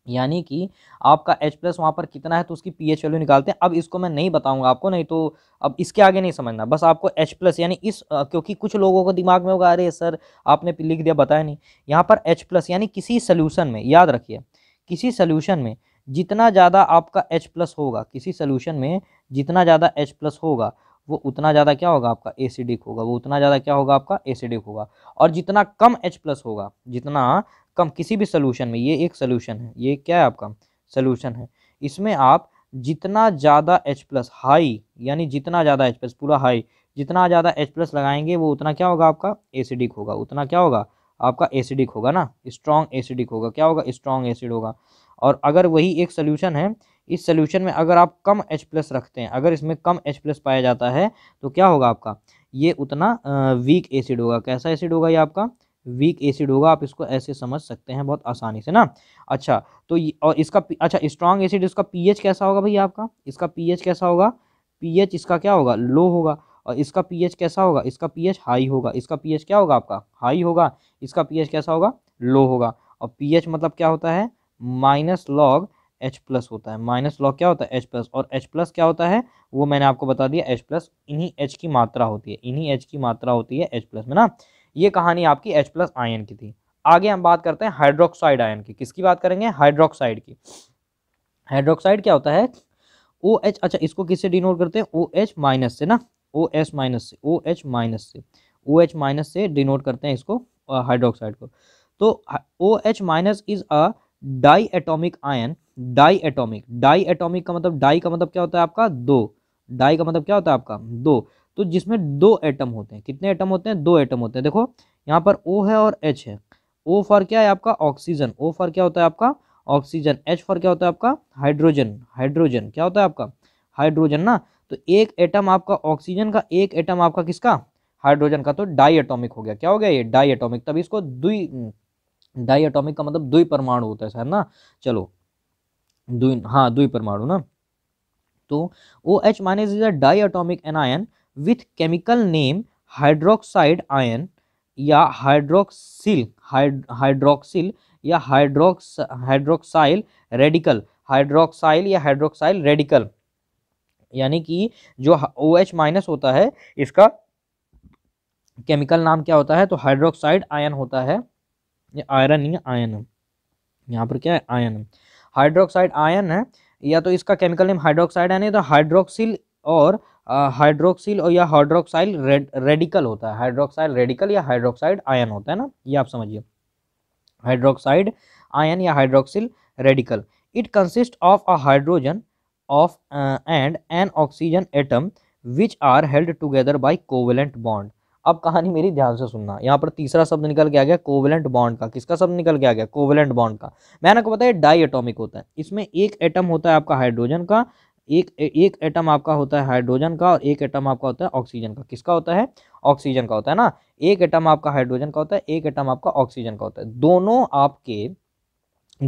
यानी कि आपका H प्लस वहाँ पर कितना है तो उसकी पी एच वैल्यू निकालते हैं अब इसको मैं नहीं बताऊंगा आपको नहीं तो अब इसके आगे नहीं समझना बस आपको H प्लस यानी इस क्योंकि कुछ लोगों को दिमाग में होगा अरे सर आपने लिख दिया बताया नहीं यहाँ पर H प्लस यानी किसी सल्यूशन में याद रखिए किसी सोल्यूशन में जितना ज़्यादा आपका एच प्लस होगा किसी सोल्यूशन में जितना ज़्यादा एच प्लस होगा वो उतना ज़्यादा क्या होगा आपका एसिडिक होगा वो उतना ज़्यादा क्या होगा आपका एसिडिक होगा और जितना कम एच प्लस होगा जितना कम किसी भी सोल्यूशन में ये एक सोल्यूशन है ये क्या है आपका सोल्यूशन है इसमें आप जितना ज़्यादा एच प्लस हाई यानी जितना ज़्यादा एच प्लस पूरा हाई जितना ज़्यादा एच प्लस लगाएंगे वो उतना क्या होगा आपका एसिडिक होगा उतना क्या होगा आपका एसिडिक होगा ना स्ट्रॉन्ग एसिडिक होगा क्या होगा स्ट्रॉन्ग एसिड होगा और अगर वही एक सोल्यूशन है इस सोल्यूशन में अगर आप कम एच प्लस रखते हैं अगर इसमें कम एच प्लस पाया जाता है तो क्या होगा आपका ये उतना वीक एसिड होगा कैसा एसिड होगा ये आपका वीक एसिड होगा आप इसको ऐसे समझ सकते हैं बहुत आसानी से ना अच्छा तो और इसका अच्छा स्ट्रॉन्ग एसिड इसका पीएच कैसा होगा भैया आपका इसका पीएच कैसा होगा पीएच इसका क्या होगा लो होगा और इसका पीएच कैसा होगा इसका पीएच हाई होगा इसका पीएच क्या होगा आपका हाई होगा इसका पीएच कैसा होगा लो होगा और पीएच मतलब क्या होता है माइनस लॉग एच प्लस होता है माइनस लॉग क्या होता है एच प्लस और एच प्लस क्या होता है वो मैंने आपको बता दिया एच प्लस इन्हीं एच की मात्रा होती है इन्हीं एच की मात्रा होती है एच प्लस में ना ये कहानी आपकी एच प्लस आयन की थी आगे हम बात करते हैं हाइड्रोक्साइड आयन की किसकी बात करेंगे हाइड्रोक्साइड की हाइड्रोक्साइड क्या होता है ओ OH, एच अच्छा इसको किससे डिनोट करते हैं ओ एच माइनस से ना ओ एच माइनस से ओ एच माइनस से ओ एच माइनस से डिनोट करते हैं इसको हाइड्रोक्साइड को तो O H minus is a diatomic ion diatomic diatomic का मतलब डाई का मतलब क्या होता है आपका दो डाई का मतलब क्या होता है आपका दो तो जिसमें दो एटम होते हैं कितने एटम होते हैं दो एटम होते हैं देखो यहाँ पर ओ है और एच है ओ फॉर क्या है आपका ऑक्सीजन ओ फॉर क्या होता है आपका ऑक्सीजन एच फॉर क्या होता है आपका हाइड्रोजन हाइड्रोजन क्या होता है आपका हाइड्रोजन ना तो एक एटम आपका ऑक्सीजन का एक एटम आपका किसका हाइड्रोजन का तो डाई एटोमिक हो गया क्या हो गया ये डाई एटोमिक तब इसको दुई डाई का मतलब दुई परमाणु होता है सर ना चलो दुई हाँ दुई परमाणु ना तो O H minus is a diatomic an ion with chemical name hydroxide ion या हाइड्रोक्सिल हाइड्रोक्सिल या हाइड्रोक्स हाइड्रोक्साइल रेडिकल हाइड्रोक्साइल या हाइड्रोक्साइल रेडिकल यानी कि जो ओ एच माइनस होता है इसका केमिकल नाम क्या होता है तो हाइड्रोक्साइड आयन होता है ये आयरन नहीं है आयन है यहाँ पर क्या है आयन है हाइड्रोक्साइड आयन है या तो इसका केमिकल नेम हाइड्रोक्साइड है नहीं तो हाइड्रोक्सिल और हाइड्रोक्सिल और या हाइड्रोक्साइल रेड, रेडिकल होता है हाइड्रोक्साइड रेडिकल या हाइड्रोक्साइड आयन होता है ना ये आप समझिए हाइड्रोक्साइड आयन या hydroxyl radical it consist of a hydrogen of and an oxygen atom which are held together by covalent bond अब कहानी मेरी ध्यान से सुनना यहाँ पर तीसरा शब्द निकल के आ गया कोवलेंट बॉन्ड का किसका शब्द निकल के आ गया कोवलेंट बॉन्ड का मैंने आपको बताया डाई एटोमिक होता है इसमें एक एटम होता है आपका हाइड्रोजन का एक एक एटम आपका होता है हाइड्रोजन का और एक एटम आपका होता है ऑक्सीजन का किसका होता है ऑक्सीजन का होता है ना एक एटम आपका हाइड्रोजन का होता है एक एटम आपका ऑक्सीजन का होता है दोनों आपके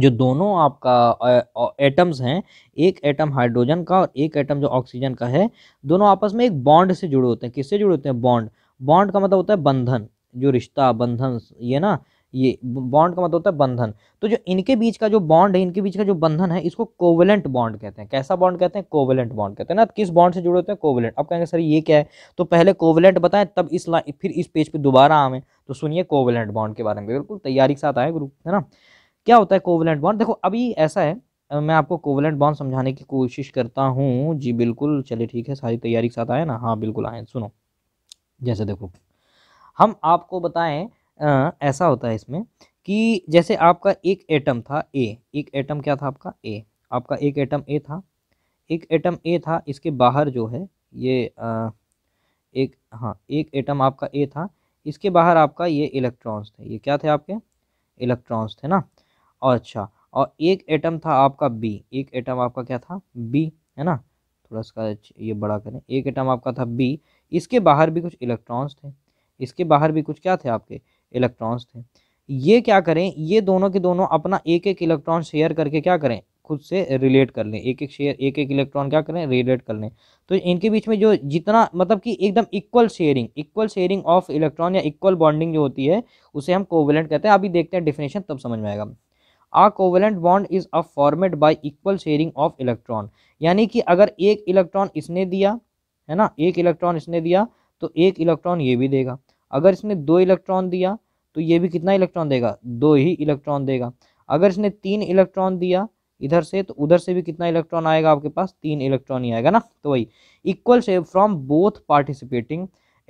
जो दोनों आपका एटम्स हैं एक एटम हाइड्रोजन का और एक एटम जो ऑक्सीजन का है दोनों आपस में एक बॉन्ड से जुड़े होते हैं किससे जुड़े होते हैं बॉन्ड बॉन्ड का मतलब होता है बंधन जो रिश्ता बंधन ये ना ये बॉन्ड का मतलब होता है बंधन तो जो इनके बीच का जो बॉन्ड है इनके बीच का जो बंधन है इसको कोवेलेंट बॉन्ड कहते हैं कैसा बॉन्ड कहते हैं कोवेलेंट बॉन्ड कहते हैं ना किस बॉन्ड से जुड़े होते हैं कोवेलेंट अब कहेंगे सर ये क्या है तो पहले कोवेलेंट बताएं तब इस फिर इस पेज पे दोबारा आवे तो सुनिए कोवेलेंट बॉन्ड के बारे में बिल्कुल तैयारी के साथ आए ग्रुप है ना क्या होता है कोवेलेंट बॉन्ड देखो अभी ऐसा है मैं आपको कोवलेंट बॉन्ड समझाने की कोशिश करता हूँ जी बिल्कुल चलिए ठीक है सारी तैयारी के साथ आए ना हाँ बिल्कुल आए सुनो जैसे देखो हम आपको बताएं आ, ऐसा होता है इसमें कि जैसे आपका एक एटम था ए एक एटम क्या था आपका ए आपका एक एटम ए था एक एटम ए था इसके बाहर जो है ये आ, एक हाँ एक एटम आपका ए था इसके बाहर आपका ये इलेक्ट्रॉन्स थे ये क्या थे आपके इलेक्ट्रॉन्स थे ना और अच्छा और एक एटम था आपका बी एक एटम आपका क्या था बी है ना थोड़ा सा ये बड़ा करें एक एटम आपका था बी इसके बाहर भी कुछ इलेक्ट्रॉन्स थे इसके बाहर भी कुछ क्या थे आपके इलेक्ट्रॉन्स थे ये क्या करें ये दोनों के दोनों अपना एक एक इलेक्ट्रॉन शेयर करके क्या करें खुद से रिलेट कर लें एक एक शेयर एक एक इलेक्ट्रॉन क्या करें रिलेट कर लें तो इनके बीच में जो जितना मतलब कि एकदम equal sharing equal sharing of electron या इक्वल बॉन्डिंग जो होती है उसे हम कोवेलेंट कहते हैं अभी देखते हैं डिफिनेशन तब समझ में आएगा ah covalent bond is a formed by equal sharing of electron यानी कि अगर एक इलेक्ट्रॉन इसने दिया है ना एक इलेक्ट्रॉन इसने दिया तो एक इलेक्ट्रॉन ये भी देगा अगर इसने दो इलेक्ट्रॉन दिया तो ये भी कितना इलेक्ट्रॉन देगा दो ही इलेक्ट्रॉन देगा अगर इसने तीन इलेक्ट्रॉन दिया इधर से तो उधर से भी कितना इलेक्ट्रॉन आएगा आपके पास तीन इलेक्ट्रॉन ही आएगा ना तो वही इक्वल से फ्रॉम बोथ पार्टिसिपेटिंग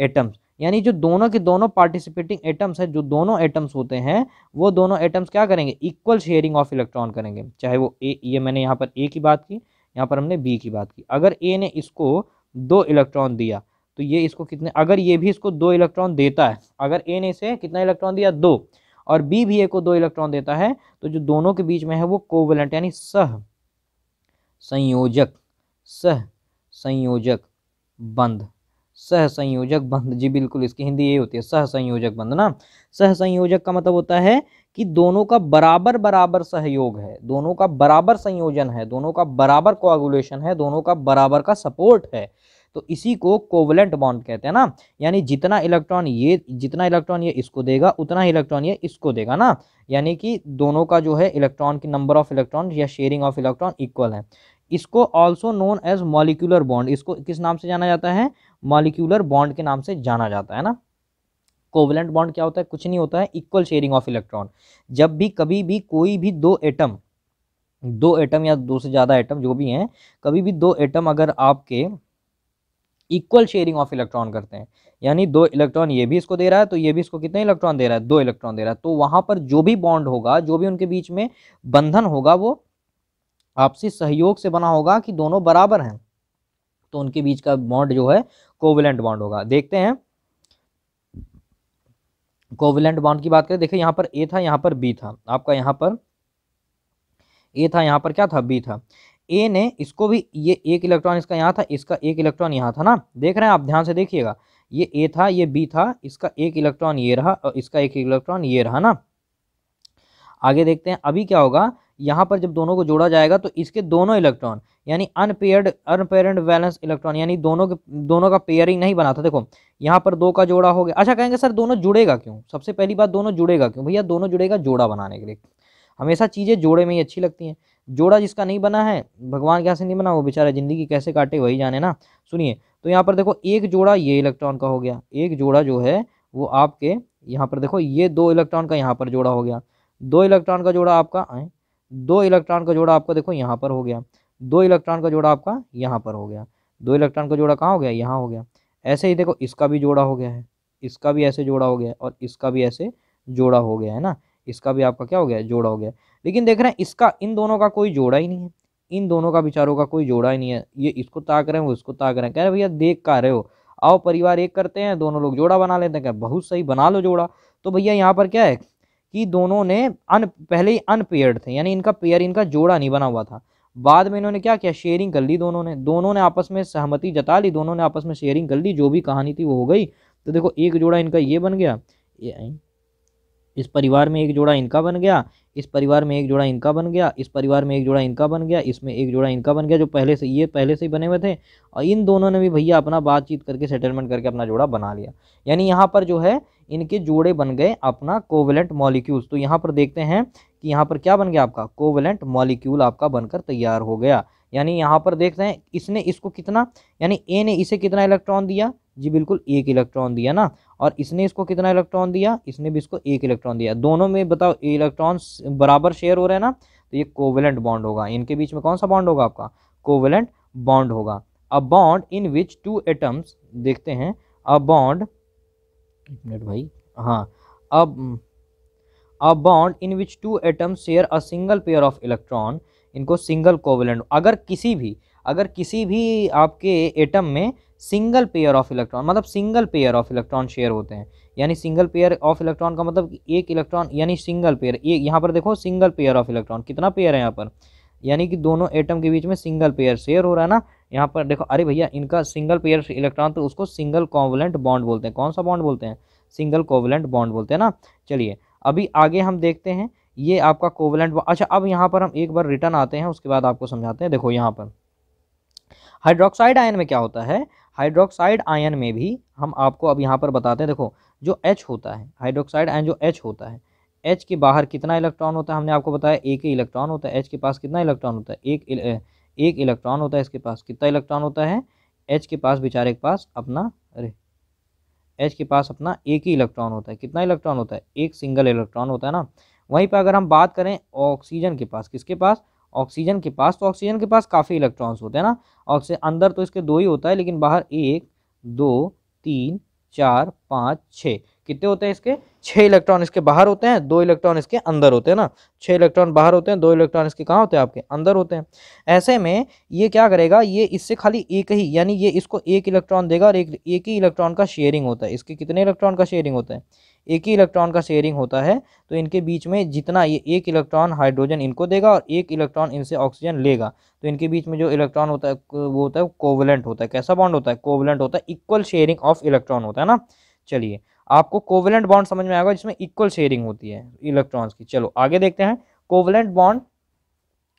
एटम्स यानी जो दोनों के दोनों पार्टिसिपेटिंग एटम्स है जो दोनों एटम्स होते हैं वो दोनों एटम्स क्या करेंगे इक्वल शेयरिंग ऑफ इलेक्ट्रॉन करेंगे चाहे वो ए ये मैंने यहाँ पर ए की बात की यहाँ पर हमने बी की बात की अगर ए ने इसको दो इलेक्ट्रॉन दिया तो ये इसको कितने अगर ये भी इसको दो इलेक्ट्रॉन देता है अगर ए ने इसे कितना इलेक्ट्रॉन दिया दो और बी भी ए को दो इलेक्ट्रॉन देता है तो जो दोनों के बीच में है वो कोवेलेंट यानी सह संयोजक सह संयोजक बंध सह संयोजक बंध जी बिल्कुल इसकी हिंदी ये होती है सह संयोजक बंद ना सह संयोजक का मतलब होता है कि दोनों का बराबर बराबर सहयोग है दोनों का बराबर संयोजन है दोनों का बराबर कोआगुलेशन है दोनों का बराबर का सपोर्ट है तो इसी को कोवलेंट बॉन्ड कहते हैं ना यानी जितना इलेक्ट्रॉन ये जितना इलेक्ट्रॉन ये इसको देगा उतना ही इलेक्ट्रॉन ये इसको देगा ना यानी कि दोनों का जो है इलेक्ट्रॉन की नंबर ऑफ इलेक्ट्रॉन या शेयरिंग ऑफ इलेक्ट्रॉन इक्वल है इसको also known as molecular bond इसको किस नाम से जाना जाता है मॉलिक्यूलर बॉन्ड के नाम से जाना जाता है ना कोवलेंट बॉन्ड क्या होता है कुछ नहीं होता है इक्वल शेयरिंग ऑफ इलेक्ट्रॉन जब भी कभी भी कोई भी दो एटम दो एटम या दो से ज़्यादा एटम जो भी हैं कभी भी दो एटम अगर आपके इक्वल शेयरिंग ऑफ इलेक्ट्रॉन करते हैं यानी दो इलेक्ट्रॉन ये भी इसको दे रहा है तो ये भी इसको कितने इलेक्ट्रॉन दे रहा है दो इलेक्ट्रॉन दे रहा है तो वहाँ पर जो भी बॉन्ड होगा जो भी उनके बीच में बंधन होगा वो आपसी सहयोग से बना होगा कि दोनों बराबर हैं तो उनके बीच का बॉन्ड जो है कोवलेंट बॉन्ड होगा देखते हैं कोविलेंट बाउंड की बात करें देखिए यहाँ पर ए था यहाँ पर बी था आपका यहाँ पर ए था यहाँ पर क्या था बी था ए ने इसको भी ये एक इलेक्ट्रॉन इसका यहाँ था इसका एक इलेक्ट्रॉन यहाँ था ना देख रहे हैं आप ध्यान से देखिएगा ये ए था ये बी था इसका एक इलेक्ट्रॉन ये रहा और इसका एक इलेक्ट्रॉन ये रहा ना आगे देखते हैं अभी क्या होगा यहाँ पर जब दोनों को जोड़ा जाएगा तो इसके दोनों इलेक्ट्रॉन यानी अनपेयर्ड अनपेयरेंट बैलेंस इलेक्ट्रॉन यानी दोनों के दोनों का पेयरिंग नहीं बना था देखो यहाँ पर दो का जोड़ा हो गया अच्छा कहेंगे सर दोनों जुड़ेगा क्यों सबसे पहली बात दोनों जुड़ेगा क्यों भैया दोनों जुड़ेगा जोड़ा बनाने के लिए हमेशा चीज़ें जोड़े में ही अच्छी लगती हैं जोड़ा जिसका नहीं बना है भगवान के नहीं बना वो बेचारा ज़िंदगी कैसे काटे वही जाने ना सुनिए तो यहाँ पर देखो एक जोड़ा ये इलेक्ट्रॉन का हो गया एक जोड़ा जो है वो आपके यहाँ पर देखो ये दो इलेक्ट्रॉन का यहाँ पर जोड़ा हो गया दो इलेक्ट्रॉन का जोड़ा आपका आए दो इलेक्ट्रॉन का जोड़ा आपका देखो यहाँ पर हो गया दो इलेक्ट्रॉन का जोड़ा आपका यहाँ पर हो गया दो इलेक्ट्रॉन का जोड़ा कहाँ हो गया यहाँ हो गया ऐसे ही देखो इसका भी जोड़ा हो गया है इसका भी ऐसे जोड़ा हो गया और इसका भी ऐसे जोड़ा हो गया है ना इसका भी आपका क्या हो गया जोड़ा हो गया लेकिन देख रहे हैं इसका इन दोनों का कोई जोड़ा ही नहीं है इन दोनों का विचारों का कोई जोड़ा ही नहीं है ये इसको ताक रहे हैं वो इसको ताक रहे हैं कह रहे भैया देख का रहे हो आओ परिवार एक करते हैं दोनों लोग जोड़ा बना लेते हैं कह बहुत सही बना लो जोड़ा तो भैया यहाँ पर क्या है कि दोनों ने अन पहले ही अनपेयर्ड थे यानी इनका पेयर इनका जोड़ा नहीं बना हुआ था बाद में इन्होंने क्या किया शेयरिंग कर ली दोनों ने दोनों ने आपस में सहमति जता ली दोनों ने आपस में शेयरिंग कर ली जो भी कहानी थी वो हो गई तो देखो एक जोड़ा इनका ये बन गया इस परिवार में एक जोड़ा इनका बन गया इस परिवार में एक जोड़ा इनका बन गया इस परिवार में एक जोड़ा इनका बन गया इसमें एक जोड़ा इनका बन गया जो पहले से ये पहले से ही बने हुए थे और इन दोनों ने भी भैया अपना बातचीत करके सेटलमेंट करके अपना जोड़ा बना लिया यानी यहाँ पर जो है इनके जोड़े बन गए अपना कोवलेंट मॉलिक्यूल्स तो यहाँ पर देखते हैं कि यहाँ पर क्या बन गया आपका कोवलेंट मॉलिक्यूल आपका बनकर तैयार हो गया यानी यहाँ पर देख रहे हैं इसने इसको कितना यानी ए ने इसे कितना इलेक्ट्रॉन दिया जी बिल्कुल एक इलेक्ट्रॉन दिया ना और इसने इसको कितना इलेक्ट्रॉन दिया इसने भी इसको एक इलेक्ट्रॉन दिया दोनों में बताओ इलेक्ट्रॉन बराबर शेयर हो रहे हैं ना तो ये कोवेलेंट बॉन्ड होगा इनके बीच में कौन सा बॉन्ड होगा आपका कोवेलेंट बॉन्ड होगा a bond in which two atoms देखते हैं अ बॉन्ड मिनट भाई हाँ अब a bond in which two atoms share a single pair of electron इनको सिंगल कोवलेंट अगर किसी भी अगर किसी भी आपके एटम में सिंगल पेयर ऑफ इलेक्ट्रॉन मतलब single pair of electron share होते हैं यानी सिंगल पेयर ऑफ इलेक्ट्रॉन का मतलब एक इलेक्ट्रॉन यानी सिंगल पेयर एक यहाँ पर देखो सिंगल पेयर ऑफ इलेक्ट्रॉन कितना पेयर है यहाँ पर यानी कि दोनों एटम के बीच में सिंगल पेयर शेयर हो रहा है ना यहाँ पर देखो अरे भैया इनका सिंगल पेयर इलेक्ट्रॉन तो उसको सिंगल कोवलेंट बॉन्ड बोलते हैं कौन सा बॉन्ड बोलते हैं सिंगल कोवलेंट बॉन्ड बोलते हैं ना चलिए अभी आगे हम देखते हैं ये आपका कोवलेंट अच्छा अब यहाँ पर हम एक बार रिटर्न आते हैं उसके बाद आपको समझाते हैं देखो यहाँ पर हाइड्रोक्साइड आयन में क्या होता है हाइड्रोक्साइड आयन में भी हम आपको अब यहाँ पर बताते हैं देखो जो एच होता है हाइड्रोक्साइड आयन जो एच होता है एच के बाहर कितना इलेक्ट्रॉन होता है हमने आपको बताया एक ही इलेक्ट्रॉन होता है एच के पास कितना इलेक्ट्रॉन होता है एक एक इलेक्ट्रॉन होता है इसके पास कितना इलेक्ट्रॉन होता है एच के पास बेचारे के पास अपना अरे एच के पास अपना एक ही इलेक्ट्रॉन होता है कितना इलेक्ट्रॉन होता है एक सिंगल इलेक्ट्रॉन होता है ना वहीं पर अगर हम बात करें ऑक्सीजन के पास किसके पास ऑक्सीजन के पास तो ऑक्सीजन के पास काफ़ी इलेक्ट्रॉन्स होते हैं ना ऑक्सीजन अंदर तो इसके दो ही होता है लेकिन बाहर एक दो तीन चार पाँच छः कितने होते हैं इसके छः इलेक्ट्रॉन इसके बाहर होते हैं दो इलेक्ट्रॉन इसके अंदर होते हैं ना छः इलेक्ट्रॉन बाहर होते हैं दो इलेक्ट्रॉन इसके कहाँ होते हैं आपके अंदर होते हैं ऐसे में ये क्या करेगा ये इससे खाली एक ही यानी ये इसको एक इलेक्ट्रॉन देगा और एक एक ही इलेक्ट्रॉन का शेयरिंग होता है इसके कितने इलेक्ट्रॉन का शेयरिंग होता है एक ही इलेक्ट्रॉन का शेयरिंग होता है तो इनके बीच में जितना ये एक इलेक्ट्रॉन हाइड्रोजन इनको देगा और एक इलेक्ट्रॉन इनसे ऑक्सीजन लेगा तो इनके बीच में जो इलेक्ट्रॉन होता है वो होता है कोवलेंट होता है कैसा बॉन्ड होता है कोवलेंट होता है इक्वल शेयरिंग ऑफ इलेक्ट्रॉन होता है ना चलिए आपको कोवलेंट बॉन्ड समझ में आएगा जिसमें इक्वल शेयरिंग होती है इलेक्ट्रॉन्स की चलो आगे देखते हैं कोवलेंट बॉन्ड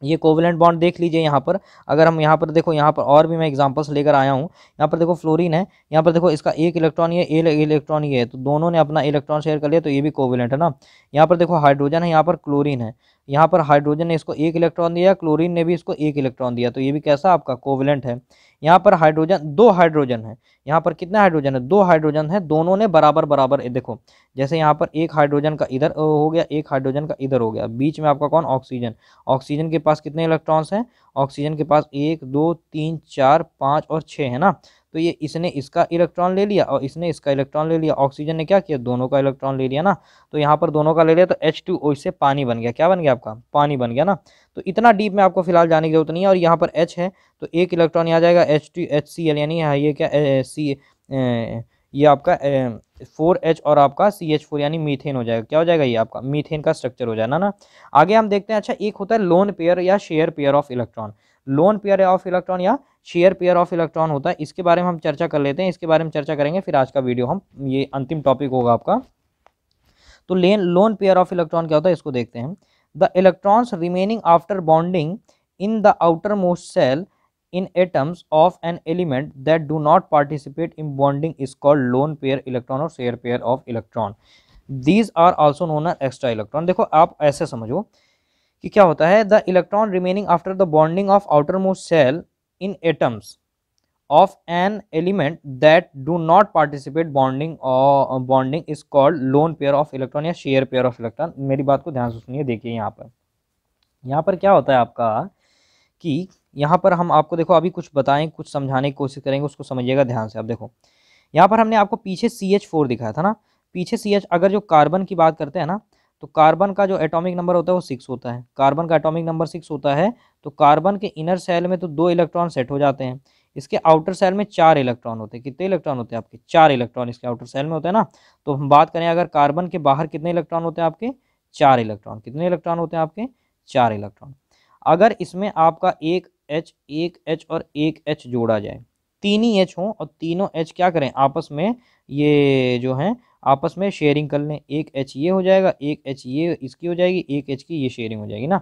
ये कोवलेंट बॉन्ड देख लीजिए यहाँ पर अगर हम यहाँ पर देखो यहाँ पर और भी मैं एग्जांपल्स लेकर आया हूँ यहाँ पर देखो फ्लोरीन है यहाँ पर देखो इसका एक इलेक्ट्रॉन ये एक इलेक्ट्रॉन ये है तो दोनों ने अपना इलेक्ट्रॉन शेयर कर लिया तो ये भी कोवलेंट है ना यहाँ पर देखो हाइड्रोजन है यहाँ पर क्लोरीन है यहाँ पर हाइड्रोजन ने इसको एक इलेक्ट्रॉन दिया क्लोरीन ने भी इसको एक इलेक्ट्रॉन दिया तो ये भी कैसा आपका कोवलेंट है यहाँ पर हाइड्रोजन दो हाइड्रोजन है यहाँ पर कितना हाइड्रोजन है दो हाइड्रोजन है दोनों ने बराबर बराबर देखो जैसे यहाँ पर एक हाइड्रोजन का इधर हो गया एक हाइड्रोजन का इधर हो गया बीच में आपका कौन ऑक्सीजन ऑक्सीजन के पास कितने इलेक्ट्रॉन्स हैं ऑक्सीजन के पास एक दो तीन चार पाँच और छः है ना तो ये इसने इसका इलेक्ट्रॉन ले लिया और इसने इसका इलेक्ट्रॉन ले लिया ऑक्सीजन ने क्या किया दोनों का इलेक्ट्रॉन ले लिया ना तो यहाँ पर दोनों का ले लिया तो एच टू ओ इससे पानी बन गया क्या बन गया आपका पानी बन गया ना तो इतना डीप में आपको फिलहाल जाने की जरूरत नहीं है और यहाँ पर एच है तो एक इलेक्ट्रॉन यहाँ जाएगा H two H C L यानी ये क्या सी ये आपका फोर एच और आपका सी एच फोर यानी मीथेन हो जाएगा क्या हो जाएगा ये आपका मीथेन का स्ट्रक्चर हो जाना ना आगे हम देखते हैं अच्छा एक होता है लोन पेयर या share pair of electron lone pair of electron या शेयर पेयर ऑफ इलेक्ट्रॉन होता है इसके बारे में हम चर्चा कर लेते हैं इसके बारे में चर्चा करेंगे फिर आज का वीडियो हम ये अंतिम टॉपिक होगा आपका तो लेन लोन पेयर ऑफ इलेक्ट्रॉन क्या होता है इसको देखते हैं the electrons remaining after bonding in the outermost shell in atoms of an element that do not participate in bonding is called lone pair electron और share pair of electron these are also known extra electron देखो आप ऐसे समझो कि क्या होता है the electron remaining after the bonding of outermost shell in atoms of an element that do not participate bonding bonding is called lone pair of electron या share pair of electron मेरी बात को ध्यान से सुनिए देखिए यहाँ पर यहाँ पर क्या होता है आपका कि यहाँ पर हम आपको देखो अभी कुछ बताएं कुछ समझाने की कोशिश करेंगे उसको समझिएगा ध्यान से आप देखो यहाँ पर हमने आपको पीछे सी एच फोर दिखाया था ना पीछे सी एच अगर जो कार्बन की बात करते हैं ना तो कार्बन का जो एटॉमिक नंबर होता है वो सिक्स होता है कार्बन का एटॉमिक नंबर सिक्स होता है तो कार्बन के इनर सेल में तो दो इलेक्ट्रॉन सेट हो जाते हैं इसके आउटर सेल में चार इलेक्ट्रॉन होते हैं कितने इलेक्ट्रॉन होते हैं आपके चार इलेक्ट्रॉन इसके आउटर सेल में होते हैं ना तो हम बात करें अगर कार्बन के बाहर कितने इलेक्ट्रॉन होते हैं आपके चार इलेक्ट्रॉन कितने इलेक्ट्रॉन होते हैं आपके चार इलेक्ट्रॉन अगर इसमें आपका एक एच एक एच और एक एच जोड़ा जाए तीन ही एच हों और तीनों एच क्या करें आपस में ये जो है आपस में शेयरिंग कर लें एक एच ये हो जाएगा एक एच ये इसकी हो जाएगी एक एच की ये शेयरिंग हो जाएगी ना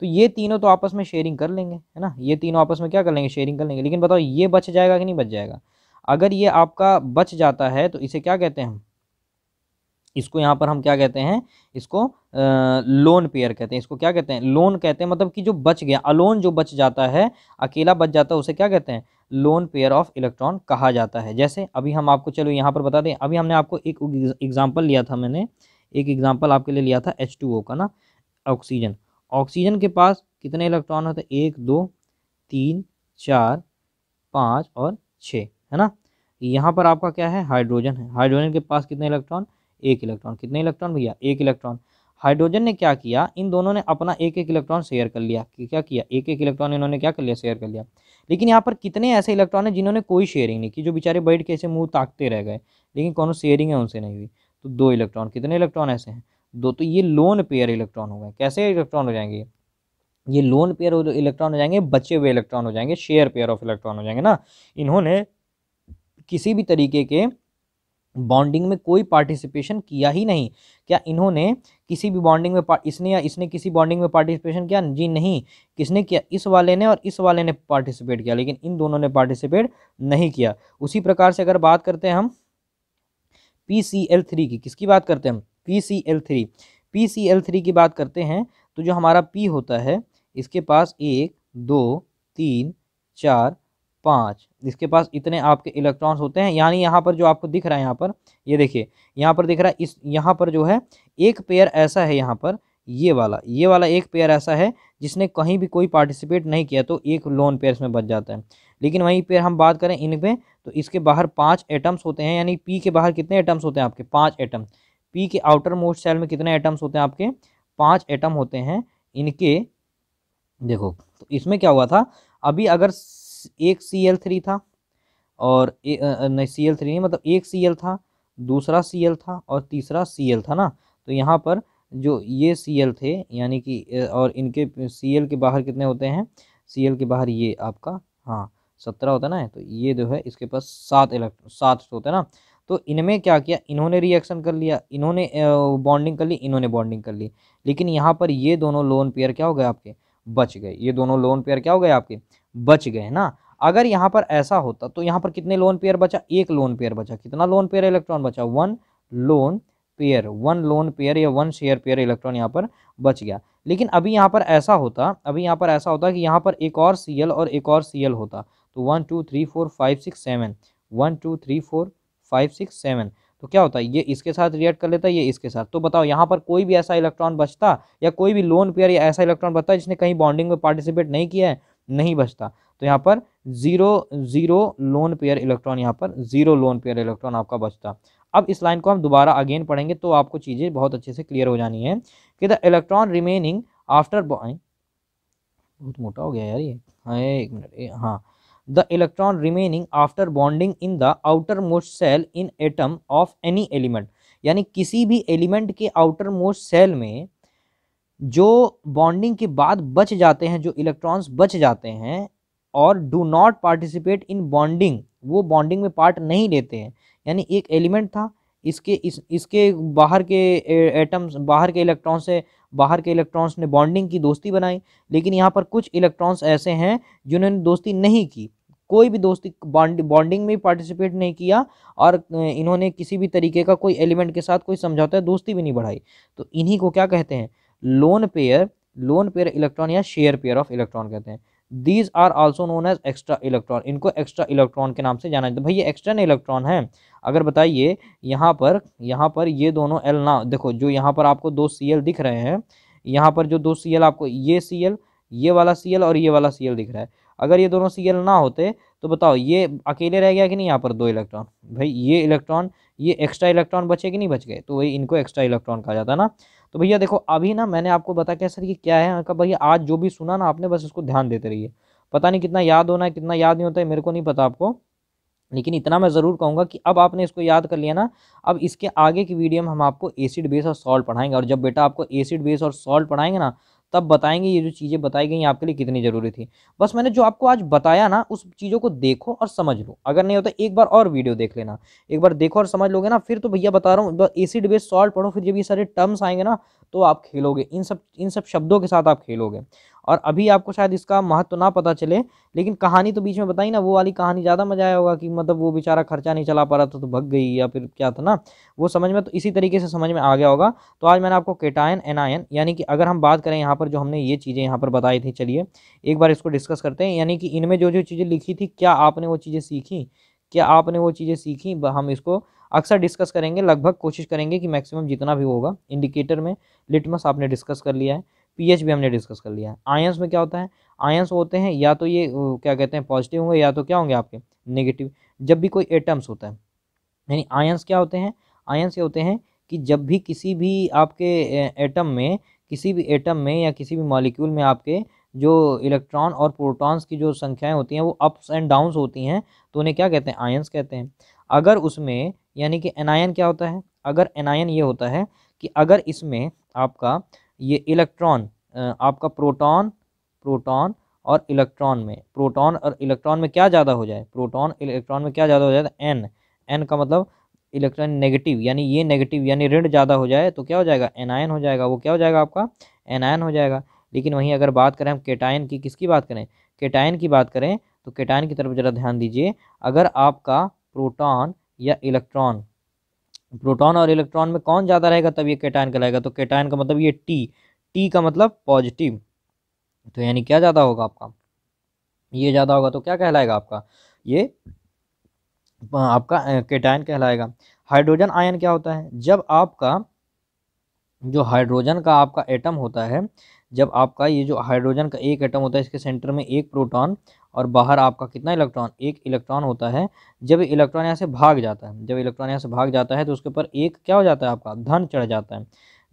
तो ये तीनों तो आपस में शेयरिंग कर लेंगे है ना ये तीनों आपस में क्या कर लेंगे शेयरिंग कर लेंगे लेकिन बताओ ये बच जाएगा कि नहीं बच जाएगा अगर ये आपका बच जाता है तो इसे क्या कहते हैं हम इसको यहाँ पर हम क्या कहते हैं इसको लोन पेयर कहते हैं इसको क्या कहते हैं लोन कहते हैं मतलब कि जो बच गया अलोन जो बच जाता है अकेला बच जाता है उसे क्या कहते हैं लोन पेयर ऑफ इलेक्ट्रॉन कहा जाता है जैसे अभी हम आपको चलो यहाँ पर बता दें अभी हमने आपको एक एग्जाम्पल लिया था मैंने एक एग्जाम्पल आपके लिए लिया था एच का ना ऑक्सीजन ऑक्सीजन के पास कितने इलेक्ट्रॉन होते हैं एक दो तीन चार पाँच और छः है ना यहाँ पर आपका क्या है हाइड्रोजन है हाइड्रोजन के पास कितने इलेक्ट्रॉन एक इलेक्ट्रॉन कितने इलेक्ट्रॉन भैया एक इलेक्ट्रॉन हाइड्रोजन ने क्या किया इन दोनों ने अपना एक एक इलेक्ट्रॉन शेयर कर लिया क्या किया एक एक इलेक्ट्रॉन इन्होंने क्या कर लिया शेयर कर लिया लेकिन यहाँ पर कितने ऐसे इलेक्ट्रॉन हैं जिन्होंने कोई शेयरिंग नहीं की जो बेचारे बैठ के ऐसे मुंह ताकते रह गए लेकिन कौन शेयरिंग है उनसे नहीं हुई तो दो इलेक्ट्रॉन कितने इलेक्ट्रॉन ऐसे हैं दो तो ये लोन पेयर इलेक्ट्रॉन हो गए कैसे इलेक्ट्रॉन हो जाएंगे ये लोन पेयर इलेक्ट्रॉन हो जाएंगे बचे हुए इलेक्ट्रॉन हो जाएंगे शेयर पेयर ऑफ इलेक्ट्रॉन हो जाएंगे ना इन्होंने किसी भी तरीके के बॉन्डिंग में कोई पार्टिसिपेशन किया ही नहीं क्या इन्होंने किसी भी बॉन्डिंग में इसने या इसने किसी बॉन्डिंग में पार्टिसिपेशन किया जी नहीं किसने किया इस वाले ने और इस वाले ने पार्टिसिपेट किया लेकिन इन दोनों ने पार्टिसिपेट नहीं किया उसी प्रकार से अगर बात करते हैं हम पी सी एल थ्री की किसकी बात करते हैं हम P C L three P C L three की बात करते हैं तो जो हमारा पी होता है इसके पास एक दो तीन चार पाँच इसके पास इतने आपके इलेक्ट्रॉन्स होते हैं यानी यहाँ पर जो आपको दिख रहा है यहाँ पर ये देखिए यहाँ पर दिख रहा है इस यहाँ पर जो है एक पेयर ऐसा है यहाँ पर ये वाला ये वाला एक पेयर ऐसा है जिसने कहीं भी कोई पार्टिसिपेट नहीं किया तो एक लोन पेयर इसमें बच जाता है लेकिन वहीं पेयर हम बात करें इन पर तो इसके बाहर पाँच एटम्स होते हैं यानी पी के बाहर कितने एटम्स होते हैं आपके पाँच एटम पी के आउटर मोस्ट सेल में कितने एटम्स होते हैं आपके पाँच एटम होते हैं इनके देखो तो इसमें क्या हुआ था अभी अगर एक सी एल थ्री था और नहीं सी एल थ्री नहीं मतलब एक सी एल था दूसरा सी एल था और तीसरा सी एल था ना तो यहाँ पर जो ये सी एल थे यानी कि और इनके सी एल के बाहर कितने होते हैं सी एल के बाहर ये आपका हाँ सत्रह होता ना है तो ये जो है इसके पास सात इलेक्ट्रॉन सात होते हैं ना तो इनमें क्या किया इन्होंने रिएक्शन कर लिया इन्होंने बॉन्डिंग कर ली इन्होंने बॉन्डिंग कर ली लेकिन यहाँ पर ये दोनों लोन पेयर क्या हो गए आपके बच गए ये दोनों लोन पेयर क्या हो गए आपके बच गए ना अगर यहाँ पर ऐसा होता तो यहाँ पर कितने लोन पेयर बचा एक लोन पेयर बचा कितना लोन पेयर इलेक्ट्रॉन बचा one lone pair one lone pair या वन शेयर पेयर इलेक्ट्रॉन यहाँ पर बच गया लेकिन अभी यहाँ पर ऐसा होता अभी यहाँ पर ऐसा होता कि यहाँ पर एक और सी और एक और सी होता तो one two three four five six seven one two three four five six seven तो क्या होता है ये इसके साथ रिएक्ट कर लेता है ये इसके साथ तो बताओ यहाँ पर कोई भी ऐसा इलेक्ट्रॉन बचता या कोई भी लोन पेयर या ऐसा इलेक्ट्रॉन बचता जिसने कहीं बॉन्डिंग में पार्टिसिपेट नहीं किया है नहीं बचता तो यहाँ पर zero zero lone pair electron यहाँ पर जीरो लोन पेयर इलेक्ट्रॉन आपका बचता अब इस लाइन को हम दोबारा अगेन पढ़ेंगे तो आपको चीज़ें बहुत अच्छे से क्लियर हो जानी है कि द इलेक्ट्रॉन रिमेनिंग आफ्टर बहुत मोटा हो गया यार ये हाँ एक मिनट हाँ the electron remaining after bonding in the outermost shell in atom of any element यानी किसी भी एलिमेंट के आउटर मोस्ट सेल में जो बॉन्डिंग के बाद बच जाते हैं जो इलेक्ट्रॉन्स बच जाते हैं और do not participate in bonding वो बॉन्डिंग में पार्ट नहीं लेते हैं यानी एक एलिमेंट था इसके इस इसके बाहर के एटम्स बाहर के इलेक्ट्रॉन्स से बाहर के इलेक्ट्रॉन्स ने बॉन्डिंग की दोस्ती बनाई लेकिन यहाँ पर कुछ इलेक्ट्रॉन्स ऐसे हैं जिन्होंने दोस्ती नहीं की कोई भी दोस्ती बॉन्डिंग में पार्टिसिपेट नहीं किया और इन्होंने किसी भी तरीके का कोई एलिमेंट के साथ कोई समझौता दोस्ती भी नहीं बढ़ाई तो इन्हीं को क्या कहते हैं lone pair lone pair electron या शेयर पेयर ऑफ इलेक्ट्रॉन कहते हैं these are also known as extra electron इनको एक्स्ट्रा इलेक्ट्रॉन के नाम से जाना जाता है भाई ये एक्स्ट्रा इलेक्ट्रॉन है अगर बताइए यहाँ पर यहाँ पर ये दोनों एल ना देखो जो यहाँ पर आपको दो सी एल दिख रहे हैं यहाँ पर जो दो सी एल आपको ये सी एल ये वाला सी एल और ये वाला सी एल दिख रहा है अगर ये दोनों सी एल ना होते तो बताओ ये अकेले रह गया कि नहीं यहाँ पर दो इलेक्ट्रॉन भाई ये इलेक्ट्रॉन ये एक्स्ट्रा इलेक्ट्रॉन बचे कि नहीं बच गए तो वही इनको एक्स्ट्रा इलेक्ट्रॉन कहा जाता है ना तो भैया देखो अभी ना मैंने आपको बता क्या सर ये क्या है भैया आज जो भी सुना ना आपने बस इसको ध्यान देते रहिए पता नहीं कितना याद होना है कितना याद नहीं होता है मेरे को नहीं पता आपको लेकिन इतना मैं ज़रूर कहूँगा कि अब आपने इसको याद कर लिया ना अब इसके आगे की वीडियो में हम आपको एसिड बेस और सॉल्ट पढ़ाएंगे और जब बेटा आपको एसिड बेस और सॉल्ट पढ़ाएंगे ना तब बताएंगे ये जो चीज़ें बताई गई आपके लिए कितनी ज़रूरी थी बस मैंने जो आपको आज बताया ना उस चीज़ों को देखो और समझ लो अगर नहीं होता एक बार और वीडियो देख लेना एक बार देखो और समझ लोगे ना फिर तो भैया बता रहा हूँ एसिड बेस सॉल्ट पढ़ो फिर जब ये सारे टर्म्स आएंगे ना तो आप खेलोगे इन सब इन सब शब्दों के साथ आप खेलोगे और अभी आपको शायद इसका महत्व तो ना पता चले लेकिन कहानी तो बीच में बताई ना वो वाली कहानी ज़्यादा मजा आया होगा कि मतलब वो बेचारा खर्चा नहीं चला पा रहा था तो भग गई या फिर क्या था ना वो समझ में तो इसी तरीके से समझ में आ गया होगा तो आज मैंने आपको केटायन एनायन यानी कि अगर हम बात करें यहाँ पर जो हमने ये चीज़ें यहाँ पर बताई थी चलिए एक बार इसको डिस्कस करते हैं यानी कि इनमें जो जो चीज़ें लिखी थी क्या आपने वो चीज़ें सीखी क्या आपने वो चीज़ें सीखी हम इसको अक्सर डिस्कस करेंगे लगभग कोशिश करेंगे कि मैक्सिमम जितना भी होगा इंडिकेटर में लिटमस आपने डिस्कस कर लिया है पीएच भी हमने डिस्कस कर लिया है आयंस में क्या होता है आयंस होते हैं या तो ये क्या कहते हैं पॉजिटिव होंगे या तो क्या होंगे आपके नेगेटिव जब भी कोई एटम्स होता है यानी आयंस क्या होते हैं आयंस ये होते हैं कि जब भी किसी भी आपके एटम में किसी भी एटम में या किसी भी मॉलिक्यूल में आपके जो इलेक्ट्रॉन और प्रोटॉन्स की जो संख्याएं होती हैं वो अप्स एंड डाउन्स होती हैं तो उन्हें क्या कहते हैं आयंस कहते हैं अगर उसमें यानी कि एनायन क्या होता है अगर एनायन ये होता है कि अगर इसमें आपका ये इलेक्ट्रॉन आपका प्रोटॉन प्रोटॉन और इलेक्ट्रॉन में प्रोटॉन और इलेक्ट्रॉन में क्या ज़्यादा हो जाए प्रोटॉन इलेक्ट्रॉन में क्या ज़्यादा हो जाए एन तो एन का मतलब इलेक्ट्रॉन नेगेटिव यानी ये नेगेटिव यानी ऋण ज़्यादा हो जाए तो क्या हो जाएगा एनायन हो जाएगा वो क्या हो जाएगा आपका एनायन हो जाएगा लेकिन वहीं अगर बात करें हम केटायन की किसकी बात करें केटायन की बात करें तो केटायन की तरफ ज़रा ध्यान दीजिए अगर आपका प्रोटॉन या इलेक्ट्रॉन प्रोटॉन और इलेक्ट्रॉन में कौन ज़्यादा रहेगा तब ये केटायन कहलाएगा तो केटायन का मतलब ये टी टी का मतलब पॉजिटिव तो यानी क्या ज़्यादा होगा आपका ये ज़्यादा होगा तो क्या कहलाएगा आपका ये हाँ, आपका केटायन कहलाएगा हाइड्रोजन आयन क्या होता है जब आपका जो हाइड्रोजन का आपका एटम होता है जब आपका ये जो हाइड्रोजन का एक एटम होता है इसके सेंटर में एक प्रोटॉन और बाहर आपका कितना इलेक्ट्रॉन एक इलेक्ट्रॉन होता है जब इलेक्ट्रॉन यहाँ से भाग जाता है जब इलेक्ट्रॉन यहाँ से भाग जाता है तो उसके ऊपर एक क्या हो जाता है आपका धन चढ़ जाता है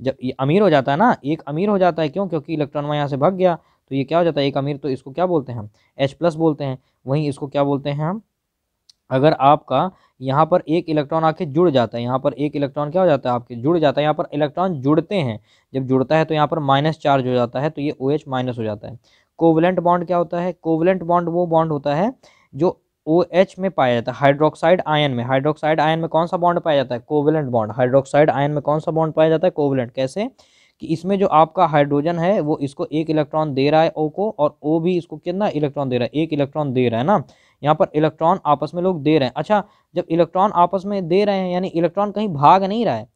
जब ये अमीर हो जाता है ना एक अमीर हो जाता है क्यों क्योंकि इलेक्ट्रॉन वहाँ यहाँ से भाग गया तो ये क्या हो जाता है एक अमीर तो इसको क्या बोलते हैं एच प्लस बोलते हैं वहीं इसको क्या बोलते हैं हम अगर आपका यहाँ पर एक इलेक्ट्रॉन आके जुड़ जाता है यहाँ पर एक इलेक्ट्रॉन क्या हो जाता है आपके जुड़ जाता है यहाँ पर इलेक्ट्रॉन जुड़ते हैं जब जुड़ता है तो यहाँ पर माइनस चार्ज हो जाता है तो ये ओ OH माइनस हो जाता है कोवलेंट बॉन्ड क्या होता है कोवलेंट बॉन्ड वो बॉन्ड होता है जो ओ एच में पाया जाता है हाइड्रोक्साइड आयन में हाइड्रोक्साइड आयन में कौन सा बॉन्ड पाया जाता है कोवलेंट बॉन्ड हाइड्रोक्साइड आयन में कौन सा बॉन्ड पाया जाता है कोवलेंट कैसे कि इसमें जो आपका हाइड्रोजन है वो इसको एक इलेक्ट्रॉन दे रहा है ओ को और ओ भी इसको कितना इलेक्ट्रॉन दे रहा है एक इलेक्ट्रॉन दे रहा है ना यहाँ पर इलेक्ट्रॉन आपस में लोग दे रहे हैं अच्छा जब इलेक्ट्रॉन आपस में दे रहे हैं यानी इलेक्ट्रॉन कहीं भाग नहीं रहा है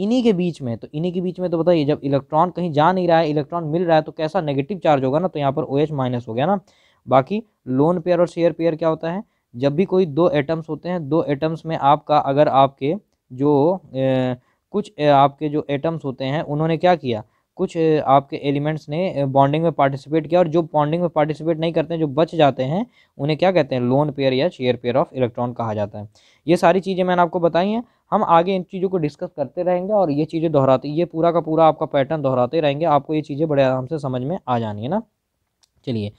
इन्हीं के बीच में तो इन्हीं के बीच में तो बताइए जब इलेक्ट्रॉन कहीं जा नहीं रहा है इलेक्ट्रॉन मिल रहा है तो कैसा नेगेटिव चार्ज होगा ना तो यहाँ पर ओ OH माइनस हो गया ना बाकी लोन पेयर और शेयर पेयर क्या होता है जब भी कोई दो एटम्स होते हैं दो एटम्स में आपका अगर आपके जो ए, कुछ ए, आपके जो एटम्स होते हैं उन्होंने क्या किया कुछ आपके एलिमेंट्स ने बॉन्डिंग में पार्टिसिपेट किया और जो बॉन्डिंग में पार्टिसिपेट नहीं करते हैं जो बच जाते हैं उन्हें क्या कहते हैं लोन पेयर या चेयर पेयर ऑफ इलेक्ट्रॉन कहा जाता है ये सारी चीज़ें मैंने आपको बताई हैं हम आगे इन चीज़ों को डिस्कस करते रहेंगे और ये चीज़ें दोहराते ये पूरा का पूरा आपका पैटर्न दोहराते रहेंगे आपको ये चीज़ें बड़े आराम से समझ में आ जानी है ना चलिए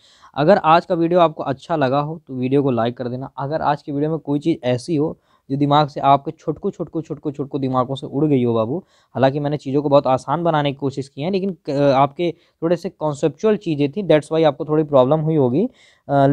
अगर आज का वीडियो आपको अच्छा लगा हो तो वीडियो को लाइक कर देना अगर आज की वीडियो में कोई चीज़ ऐसी हो जो दिमाग से आपके छुटको छुटको छुटको छुटको दिमागों से उड़ गई हो बाबू हालांकि मैंने चीज़ों को बहुत आसान बनाने की कोशिश की है लेकिन आपके थोड़े से कॉन्सेप्चुअल चीज़ें थी डेट्स वाई आपको थोड़ी प्रॉब्लम हुई होगी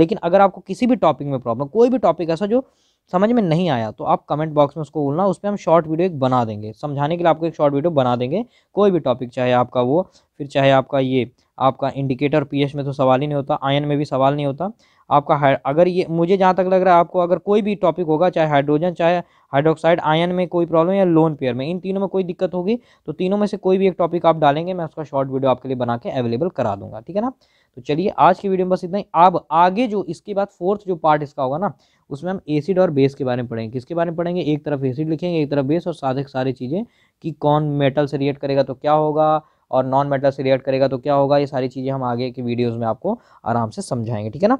लेकिन अगर आपको किसी भी टॉपिक में प्रॉब्लम कोई भी टॉपिक ऐसा जो समझ में नहीं आया तो आप कमेंट बॉक्स में उसको बोलना उस पर हम शॉर्ट वीडियो एक बना देंगे समझाने के लिए आपको एक शॉर्ट वीडियो बना देंगे कोई भी टॉपिक चाहे आपका वो फिर चाहे आपका ये आपका इंडिकेटर पीएच में तो सवाल ही नहीं होता आयन में भी सवाल नहीं होता आपका अगर ये मुझे जहाँ तक लग रहा है आपको अगर कोई भी टॉपिक होगा चाहे हाइड्रोजन चाहे हाइड्रोक्साइड आयन में कोई प्रॉब्लम या लोन पेयर में इन तीनों में कोई दिक्कत होगी तो तीनों में से कोई भी एक टॉपिक आप डालेंगे मैं उसका शॉर्ट वीडियो आपके लिए बना के अवेलेबल करा दूंगा ठीक है ना तो चलिए आज की वीडियो में बस इतना ही अब आगे जो इसके बाद फोर्थ जो पार्ट इसका होगा ना उसमें हम एसिड और बेस के बारे में पढ़ेंगे किसके बारे में पढ़ेंगे एक तरफ एसिड लिखेंगे एक तरफ बेस और सारे सारी चीज़ें कि कौन मेटल से रिएक्ट करेगा तो क्या होगा और नॉन मेटल से रिएक्ट करेगा तो क्या होगा ये सारी चीज़ें हम आगे की वीडियोज़ में आपको आराम से समझाएंगे ठीक है ना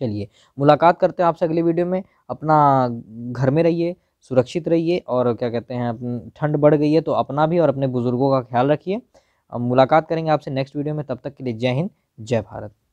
चलिए मुलाकात करते हैं आपसे अगली वीडियो में अपना घर में रहिए सुरक्षित रहिए और क्या कहते हैं ठंड बढ़ गई है तो अपना भी और अपने बुज़ुर्गों का ख्याल रखिए मुलाकात करेंगे आपसे नेक्स्ट वीडियो में तब तक के लिए जय हिंद जय भारत